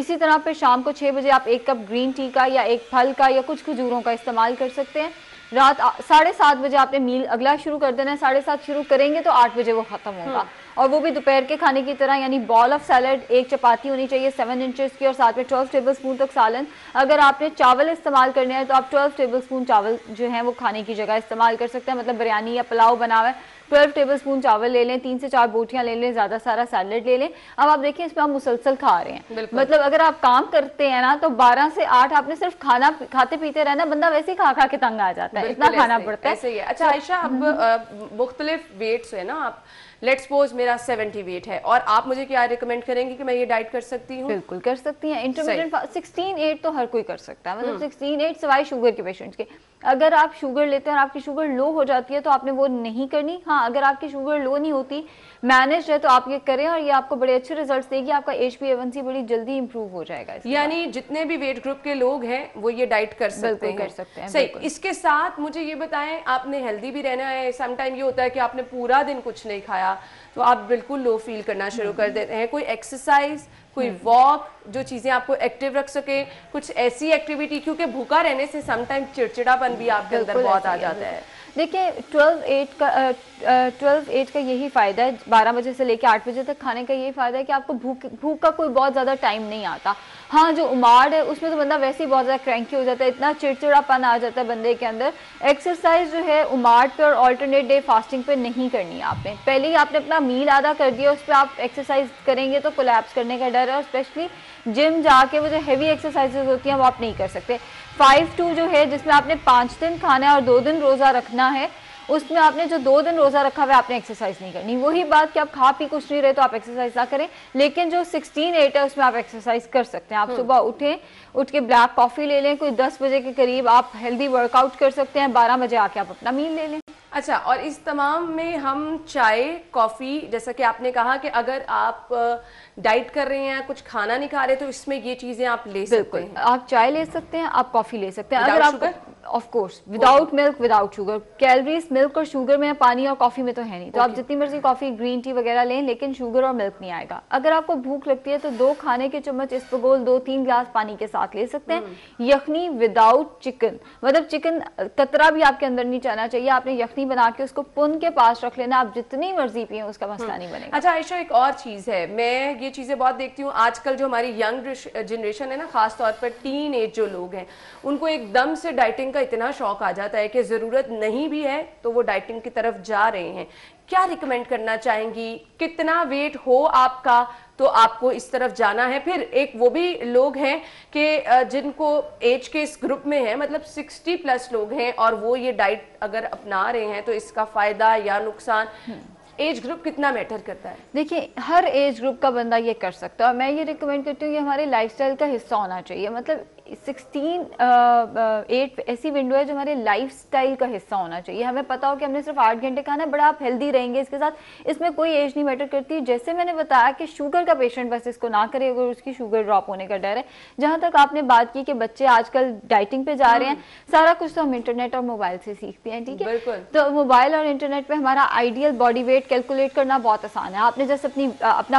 S6: इसी तरह फिर शाम को छः बजे आप एक कप ग्रीन टी का या एक फल का या कुछ खजूरों का इस्तेमाल कर सकते हैं रात साढ़े सात बजे आपने मील अगला शुरू कर देना है साढ़े सात शुरू करेंगे तो आठ बजे वो खत्म हम्म। होगा और वो भी दोपहर के खाने की तरह यानी बॉल ऑफ सैलड एक चपाती होनी चाहिए सेवन इंच की और साथ में ट्वेल्व टेबल स्पून तक सालन अगर आपने चावल इस्तेमाल करने हैं तो आप ट्वेल्व टेबल स्पून चावल जो है वो खाने की जगह इस्तेमाल कर सकते हैं मतलब बिरयानी या पुलाव बना हुआ है ट्वेल्व टेबलस्पून चावल ले लें तीन से चार बोटियां ले लें ज्यादा सारा सैलड ले लें अब आप देखिए इसमें आप मुसलसल खा रहे हैं मतलब अगर आप काम करते हैं ना तो बारह से आठ आपने सिर्फ खाना खाते पीते रहना बंदा वैसे ही खा खा के तंग आ जाता है इतना खाना पड़ता है अच्छा आयशा अब मुख्तलिफ
S1: वेट्स है ना आप लेट सपोज मेरा सेवेंटी वेट है और आप मुझे क्या रिकमेंड करेंगे कि मैं ये डाइट कर
S6: सकती हूँ बिल्कुल कर सकती हैं इंटरमीडियट सिक्सटीन एट तो हर कोई कर सकता है मतलब सिक्सटीन एट सिवाय शुगर के पेशेंट्स के अगर आप शुगर लेते हैं और आपकी शुगर लो हो जाती है तो आपने वो नहीं करनी हाँ अगर आपकी शुगर लो नहीं होती मैनेज है तो आप ये करें और ये आपको बड़े अच्छे रिजल्ट्स देगी आपका एच पी बड़ी जल्दी इंप्रूव हो जाएगा
S1: यानी जितने भी वेट ग्रुप के लोग हैं वो ये डाइट कर सकते हैं कर सकते हैं सही इसके साथ मुझे ये बताएं आपने हेल्दी भी रहना है समटाइम ये होता है कि आपने पूरा दिन कुछ नहीं खाया तो आप बिल्कुल लो फील करना शुरू हम्म। कर देते हैं कोई एक्सरसाइज कोई वॉक हम्म। जो चीज़ें आपको एक्टिव रख सके कुछ ऐसी एक्टिविटी क्योंकि भूखा रहने से समटाइम चिड़चिड़ापन भी आपके अंदर बहुत आ जाता है
S6: देखिए ट्वेल्व एट का ट्वेल्व एट का यही फ़ायदा है बारह बजे से लेकर आठ बजे तक खाने का यही फ़ायदा है कि आपको भूख भूख का कोई बहुत ज़्यादा टाइम नहीं आता हाँ जो उमाड़ है उसमें तो बंदा वैसे ही बहुत ज़्यादा क्रैंकी हो जाता है इतना चिड़चिड़ापन आ जाता है बंदे के अंदर एक्सरसाइज जो है उमाड़ पे और ऑल्टरनेट डे फास्टिंग पे नहीं करनी आपने पहले ही आपने अपना मील आधा कर दिया उस पर आप एक्सरसाइज करेंगे तो कोलैप्स करने का डर है और स्पेशली जिम जाके वो जो हैवी एक्सरसाइजेज होती हैं वो आप नहीं कर सकते फाइव टू जो है जिसमें आपने पाँच दिन खाना है और दो दिन रोज़ा रखना है उसमें आपने जो दो दिन रोज़ा रखा हुआ आपने एक्सरसाइज नहीं करनी वही बात कि आप खा पी कुछ नहीं रहे तो आप एक्सरसाइज ना करें लेकिन जो सिक्सटीन एट है उसमें आप एक्सरसाइज कर सकते हैं आप हम्म। सुबह उठें उठ के ब्लैक कॉफ़ी ले लें कोई दस बजे के करीब आप हेल्दी वर्कआउट कर सकते हैं बारह बजे आके आप अपना मील ले लें अच्छा और इस तमाम में
S1: हम चाय कॉफ़ी जैसा कि आपने कहा कि अगर आप डाइट कर रहे हैं कुछ खाना नहीं खा रहे तो इसमें ये चीज़ें आप ले सकते हैं आप चाय ले सकते हैं आप कॉफ़ी ले सकते हैं अगर आप
S6: of course without milk without sugar calories milk और शुगर में पानी और कॉफ़ी में तो है नहीं तो okay. आप जितनी मर्जी कॉफ़ी ग्रीन टी वगैरह लें लेकिन शुगर और मिल्क नहीं आएगा अगर आपको भूख लगती है तो दो खाने के चम्मच इस पगोल दो तीन ग्लास पानी के साथ ले सकते हैं hmm। यखनी विदाउट चिकन मतलब चिकन कतरा भी आपके अंदर नहीं जाना चाहिए आपने यखनी चटनी बना के उसको पुन के पास रख लेना आप जितनी मर्जी पिए उसका हम्म। मसला नहीं बनेगा
S1: अच्छा आयशा एक और चीज़ है मैं ये चीज़ें बहुत देखती हूँ आजकल जो हमारी यंग जनरेशन है ना खास तौर पर टीन एज जो लोग हैं उनको एकदम से डाइटिंग का इतना शौक आ जाता है कि ज़रूरत नहीं भी है तो वो डाइटिंग की तरफ जा रहे हैं क्या रिकमेंड करना चाहेंगी कितना वेट हो आपका तो आपको इस तरफ जाना है फिर एक वो भी लोग हैं कि जिनको एज के इस ग्रुप में है मतलब 60 प्लस लोग हैं और वो ये डाइट अगर अपना रहे हैं तो इसका फ़ायदा या नुकसान हम्म। एज ग्रुप कितना मैटर करता है
S6: देखिए हर एज ग्रुप का बंदा ये कर सकता है और मैं ये रिकमेंड करती हूँ ये हमारे लाइफस्टाइल का हिस्सा होना चाहिए मतलब सिक्सटीन एट uh, uh, ऐसी विंडो है जो हमारे स्टाइल का हिस्सा होना चाहिए हमें पता हो कि हमने सिर्फ आठ घंटे खाना है बड़ा आप हेल्दी रहेंगे इसके साथ इसमें कोई एज नहीं मैटर करती जैसे मैंने बताया कि शुगर का पेशेंट बस इसको ना करे अगर उसकी शुगर ड्रॉप होने का डर है जहाँ तक आपने बात की कि बच्चे आजकल डाइटिंग पे जा रहे हैं हम्म। सारा कुछ तो हम इंटरनेट और मोबाइल से सीखते हैं ठीक है तो मोबाइल और इंटरनेट पर हमारा आइडियल बॉडी वेट कैलकुलेट करना बहुत आसान है आपने जैसे अपनी अपना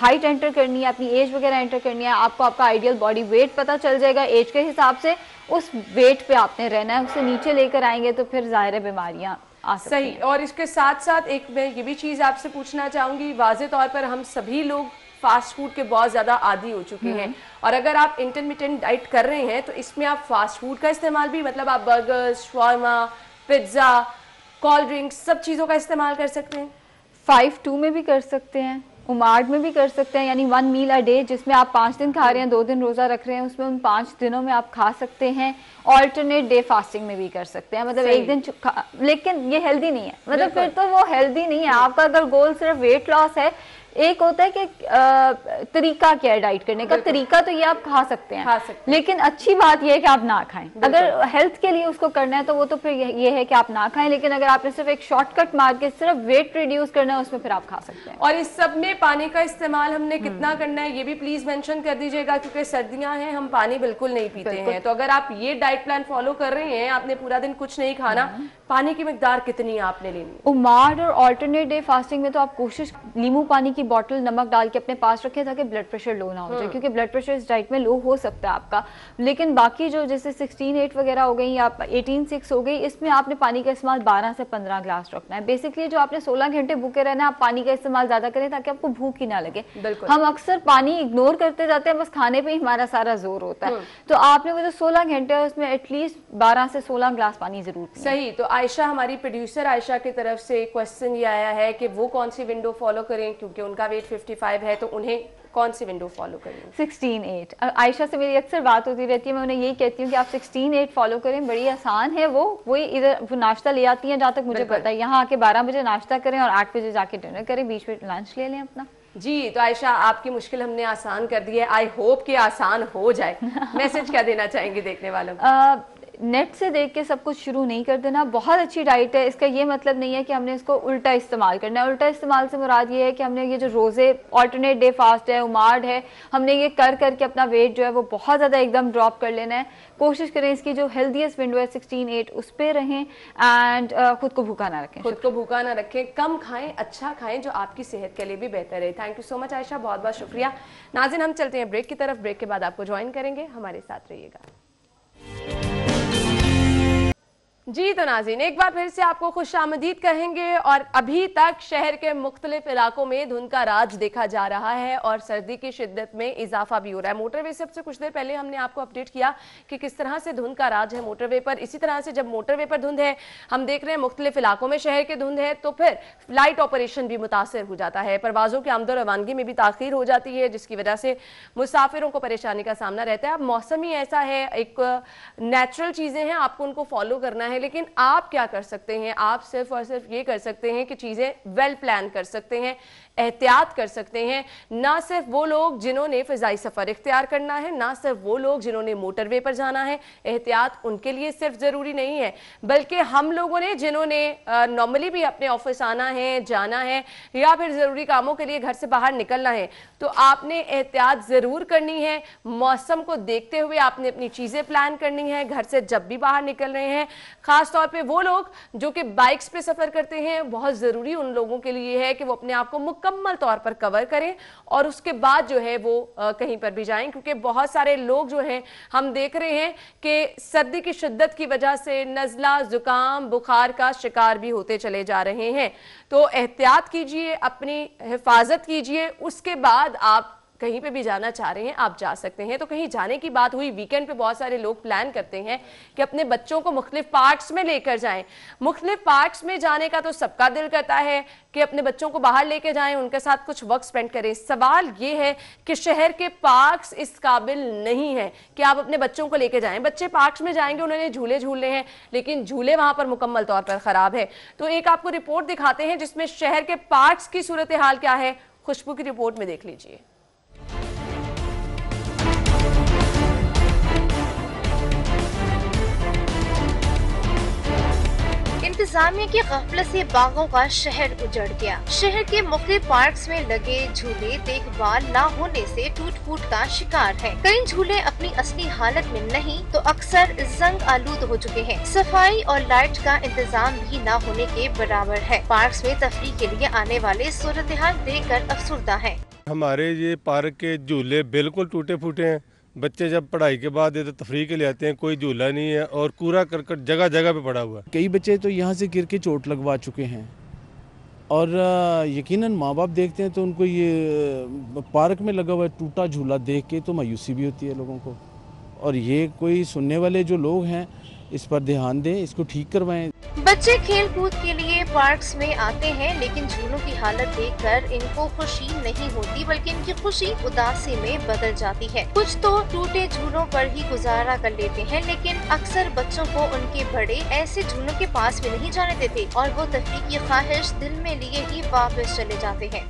S6: हाइट uh, एंटर करनी है अपनी एज वगैरह एंटर करनी है आपको आपका आइडियल बॉडी वेट पता चल जाए जाएगा एज के हिसाब से उस वेट पे आपने रहना है उसे नीचे लेकर आएंगे तो फिर ज़ाहिर बीमारियाँ सही और इसके साथ साथ
S1: एक मैं ये भी चीज़ आपसे पूछना चाहूँगी वाज तौर पर हम सभी लोग फास्ट फूड के बहुत ज़्यादा आदि हो चुके हम्म। हैं और अगर आप इंटरमीडियंट डाइट कर रहे हैं तो इसमें आप फास्ट फूड का इस्तेमाल भी मतलब आप burger shawarma pizza cold drinks सब चीज़ों का इस्तेमाल कर सकते हैं फाइव
S6: टू में भी कर सकते हैं उमार्ड में भी कर सकते हैं यानी वन मील अ डे जिसमें आप पाँच दिन खा रहे हैं दो दिन रोज़ा रख रहे हैं उसमें उन पाँच दिनों में आप खा सकते हैं ऑल्टरनेट डे फास्टिंग में भी कर सकते हैं मतलब एक दिन लेकिन ये हेल्दी नहीं है मतलब फिर तो वो हेल्दी नहीं है आपका अगर गोल सिर्फ वेट लॉस है एक होता है कि तरीका क्या है डाइट करने का तरीका तो ये आप खा सकते हैं खा सकते लेकिन अच्छी बात यह है कि आप ना खाएं अगर हेल्थ के लिए उसको करना है तो वो तो फिर ये है कि आप ना खाएं लेकिन अगर आपने सिर्फ एक शॉर्टकट मार के सिर्फ वेट रिड्यूस करना है उसमें फिर आप खा सकते हैं और इस सब में पानी का इस्तेमाल हमने कितना हम्म। करना है ये भी
S1: प्लीज मैंशन कर दीजिएगा क्योंकि सर्दियां हैं हम पानी बिल्कुल नहीं पीते हैं तो अगर आप ये डाइट प्लान फॉलो कर रहे हैं आपने पूरा दिन कुछ नहीं खाना हम्म। पानी की मकदार कितनी आपने लेनी
S6: उमार और ऑल्टरनेट डे फास्टिंग में तो आप कोशिश नींबू पानी की बॉटल नमक डाल के अपने पास रखें ताकि ब्लड प्रेशर लो ना हो जाए हम्म। क्योंकि ब्लड प्रेशर इस डाइट में लो हो सकता है आपका लेकिन बाकी जो जैसे सिक्सटीन एट वगैरह हो गई या एटीन सिक्स हो गई इसमें आपने पानी का इस्तेमाल बारह से पंद्रह ग्लास रखना है बेसिकली जो आपने सोलह घंटे भूखे रहना है आप पानी का इस्तेमाल ज्यादा करें ताकि आपको भूख ही ना लगे हम अक्सर पानी इग्नोर करते जाते हैं बस खाने पर ही हमारा सारा जोर होता है हम्म। तो आपने वो जो सोलह घंटे उसमें एटलीस्ट बारह से सोलह ग्लास पानी जरूर सही तो आयशा हमारी प्रोड्यूसर आयशा की तरफ से क्वेश्चन ये
S1: आया है कि वो कौन सी विंडो फॉलो करें क्योंकि उन उनका वेट 55 है तो उन्हें कौन सी विंडो फॉलो
S6: करें सिक्सटीन एट आयशा से मेरी अक्सर बात होती रहती है मैं उन्हें यही कहती हूँ कि आप सिक्सटीन एट फॉलो करें बड़ी आसान है वो वही इधर वो नाश्ता ले आती हैं जहाँ तक मुझे पता है यहाँ आके बारह बजे नाश्ता करें और आठ बजे जाके डिनर करें बीच में लंच ले लें अपना जी तो आयशा आपकी मुश्किल हमने आसान कर दी है आई होप कि आसान हो जाए मैसेज *laughs* क्या देना चाहेंगे देखने वालों को uh, नेट से देख के सब कुछ शुरू नहीं कर देना बहुत अच्छी डाइट है इसका ये मतलब नहीं है कि हमने इसको उल्टा इस्तेमाल करना है उल्टा इस्तेमाल से मुराद ये है कि हमने ये जो रोज़े ऑल्टरनेट डे फास्ट है उमार्ड है हमने ये कर करके अपना वेट जो है वो बहुत ज़्यादा एकदम ड्रॉप कर लेना है कोशिश करें इसकी जो हेल्दीस्ट विंडो है सिक्सटीन एट उस पर रहें एंड uh, खुद को भूखा ना रखें खुद को भूखा ना रखें
S1: कम खाएं अच्छा खाएं जो आपकी सेहत के लिए भी बेहतर है thank you so much Ayesha बहुत बहुत शुक्रिया नाजिन हम चलते हैं ब्रेक की तरफ ब्रेक के बाद आपको ज्वाइन करेंगे हमारे साथ रहिएगा जी तो नाजीन एक बार फिर से आपको खुश आमदीद कहेंगे और अभी तक शहर के मुख्तलिफ इलाकों में धुंध का राज देखा जा रहा है और सर्दी की शिद्दत में इजाफा भी हो रहा है मोटरवे से सबसे कुछ देर पहले हमने आपको अपडेट किया कि किस तरह से धुंध का राज है मोटरवे पर इसी तरह से जब मोटरवे पर धुंध है हम देख रहे हैं मुख्तलिफ इलाकों में शहर के धुंध है तो फिर फ्लाइट ऑपरेशन भी मुतासर हो जाता है परवाजों की आमदो रवानगी में भी तखिर हो जाती है जिसकी वजह से मुसाफिरों को परेशानी का सामना रहता है अब मौसम ही ऐसा है एक नेचुरल चीज़ें हैं आपको उनको फॉलो करना है है लेकिन आप क्या कर सकते हैं आप सिर्फ और सिर्फ ये कर सकते हैं कि चीज़ें वेल प्लान कर सकते हैं एहतियात कर सकते हैं ना सिर्फ वो लोग जिन्होंने फ़जाई सफ़र इख्तियार करना है ना सिर्फ वो लोग जिन्होंने मोटरवे पर जाना है एहतियात उनके लिए सिर्फ ज़रूरी नहीं है बल्कि हम लोगों ने जिन्होंने नॉर्मली भी अपने ऑफिस आना है जाना है या फिर ज़रूरी कामों के लिए घर से बाहर निकलना है तो आपने एहतियात ज़रूर करनी है मौसम को देखते हुए आपने अपनी चीज़ें प्लान करनी है घर से जब भी बाहर निकल रहे हैं ख़ासतौर पर वो लोग जो कि बाइक्स पे सफ़र करते हैं बहुत ज़रूरी उन लोगों के लिए है कि वो अपने आप को मुक्का मुकम्मल तौर पर कवर करें और उसके बाद जो है वो कहीं पर भी जाएं क्योंकि बहुत सारे लोग जो हैं हम देख रहे हैं कि सर्दी की शिद्दत की वजह से नज़ला ज़ुकाम बुखार का शिकार भी होते चले जा रहे हैं तो एहतियात कीजिए अपनी हिफाजत कीजिए उसके बाद आप कहीं पे भी जाना चाह रहे हैं आप जा सकते हैं तो कहीं जाने की बात हुई वीकेंड पे बहुत सारे लोग प्लान करते हैं कि अपने बच्चों को मुख्तलिफ पार्क्स में लेकर जाएं मुख्तलिफ पार्क्स में जाने का तो सबका दिल करता है कि अपने बच्चों को बाहर लेके जाएं उनके साथ कुछ वक्त स्पेंड करें सवाल ये है कि शहर के पार्क्स इस काबिल नहीं है कि आप अपने बच्चों को लेके जाएं बच्चे पार्क्स में जाएंगे उन्होंने झूले झूलने हैं लेकिन झूले वहां पर मुकम्मल तौर पर ख़राब है तो एक आपको रिपोर्ट दिखाते हैं जिसमें शहर के पार्क्स की सूरत हाल क्या है खुशबू की रिपोर्ट में देख लीजिए
S2: इंतजामिया की गफलत से बागों का शहर उजड़ गया शहर के मुख्य पार्क में लगे झूले देखभाल न होने से टूट फूट का शिकार है कई झूले अपनी असली हालत में नहीं तो अक्सर जंग आलूद हो चुके हैं सफाई और लाइट का इंतजाम भी न होने के बराबर है पार्क में तफरी के लिए आने वाले सूरत हाल देख कर अफसरदा है
S3: हमारे ये पार्क के झूले बिल्कुल टूटे फूटे हैं बच्चे जब पढ़ाई के बाद इधर तफरी के लिए आते हैं कोई झूला नहीं है और कूड़ा करकट जगह जगह पे पड़ा हुआ है
S4: कई बच्चे तो यहाँ से गिर के चोट लगवा चुके हैं और यकीनन माँ बाप देखते हैं तो उनको ये पार्क में लगा हुआ टूटा झूला देख के तो मायूसी भी होती है लोगों को और ये कोई सुनने वाले जो लोग हैं इस पर ध्यान दें इसको ठीक करवाएं
S2: बच्चे खेल कूद के लिए पार्क्स में आते हैं लेकिन झूलों की हालत देखकर इनको खुशी नहीं होती बल्कि इनकी खुशी उदासी में बदल जाती है कुछ तो टूटे झूलों पर ही गुजारा कर लेते हैं लेकिन अक्सर बच्चों को उनके बड़े ऐसे झूलों के पास भी नहीं जाने देते और वो तफरी की ख्वाहिश दिल में लिए ही वापस चले जाते हैं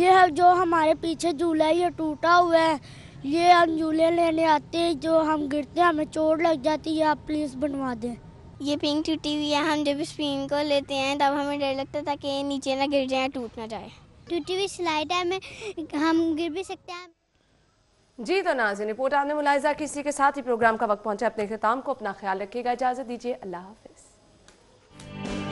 S2: यह जो हमारे पीछे झूला ये टूटा हुआ है ये हम झूले लेने आते हैं जो हम गिरते हैं हमें चोट लग जाती है आप प्लीज़ बनवा
S4: दें ये पिंक टूटी हुई है हम जब इस पिंक को लेते हैं तब हमें डर लगता था कि नीचे ना
S1: गिर जाए टूट ना जाए टूटी हुई स्लाइड है हमें हम गिर भी सकते हैं जी तो नाजी रिपोर्ट आपने मुलायजा किसी के साथ ही प्रोग्राम का वक्त पहुंचा अपने अख्ताम को अपना ख्याल रखिएगा इजाज़त दीजिए अल्लाह हाफिज़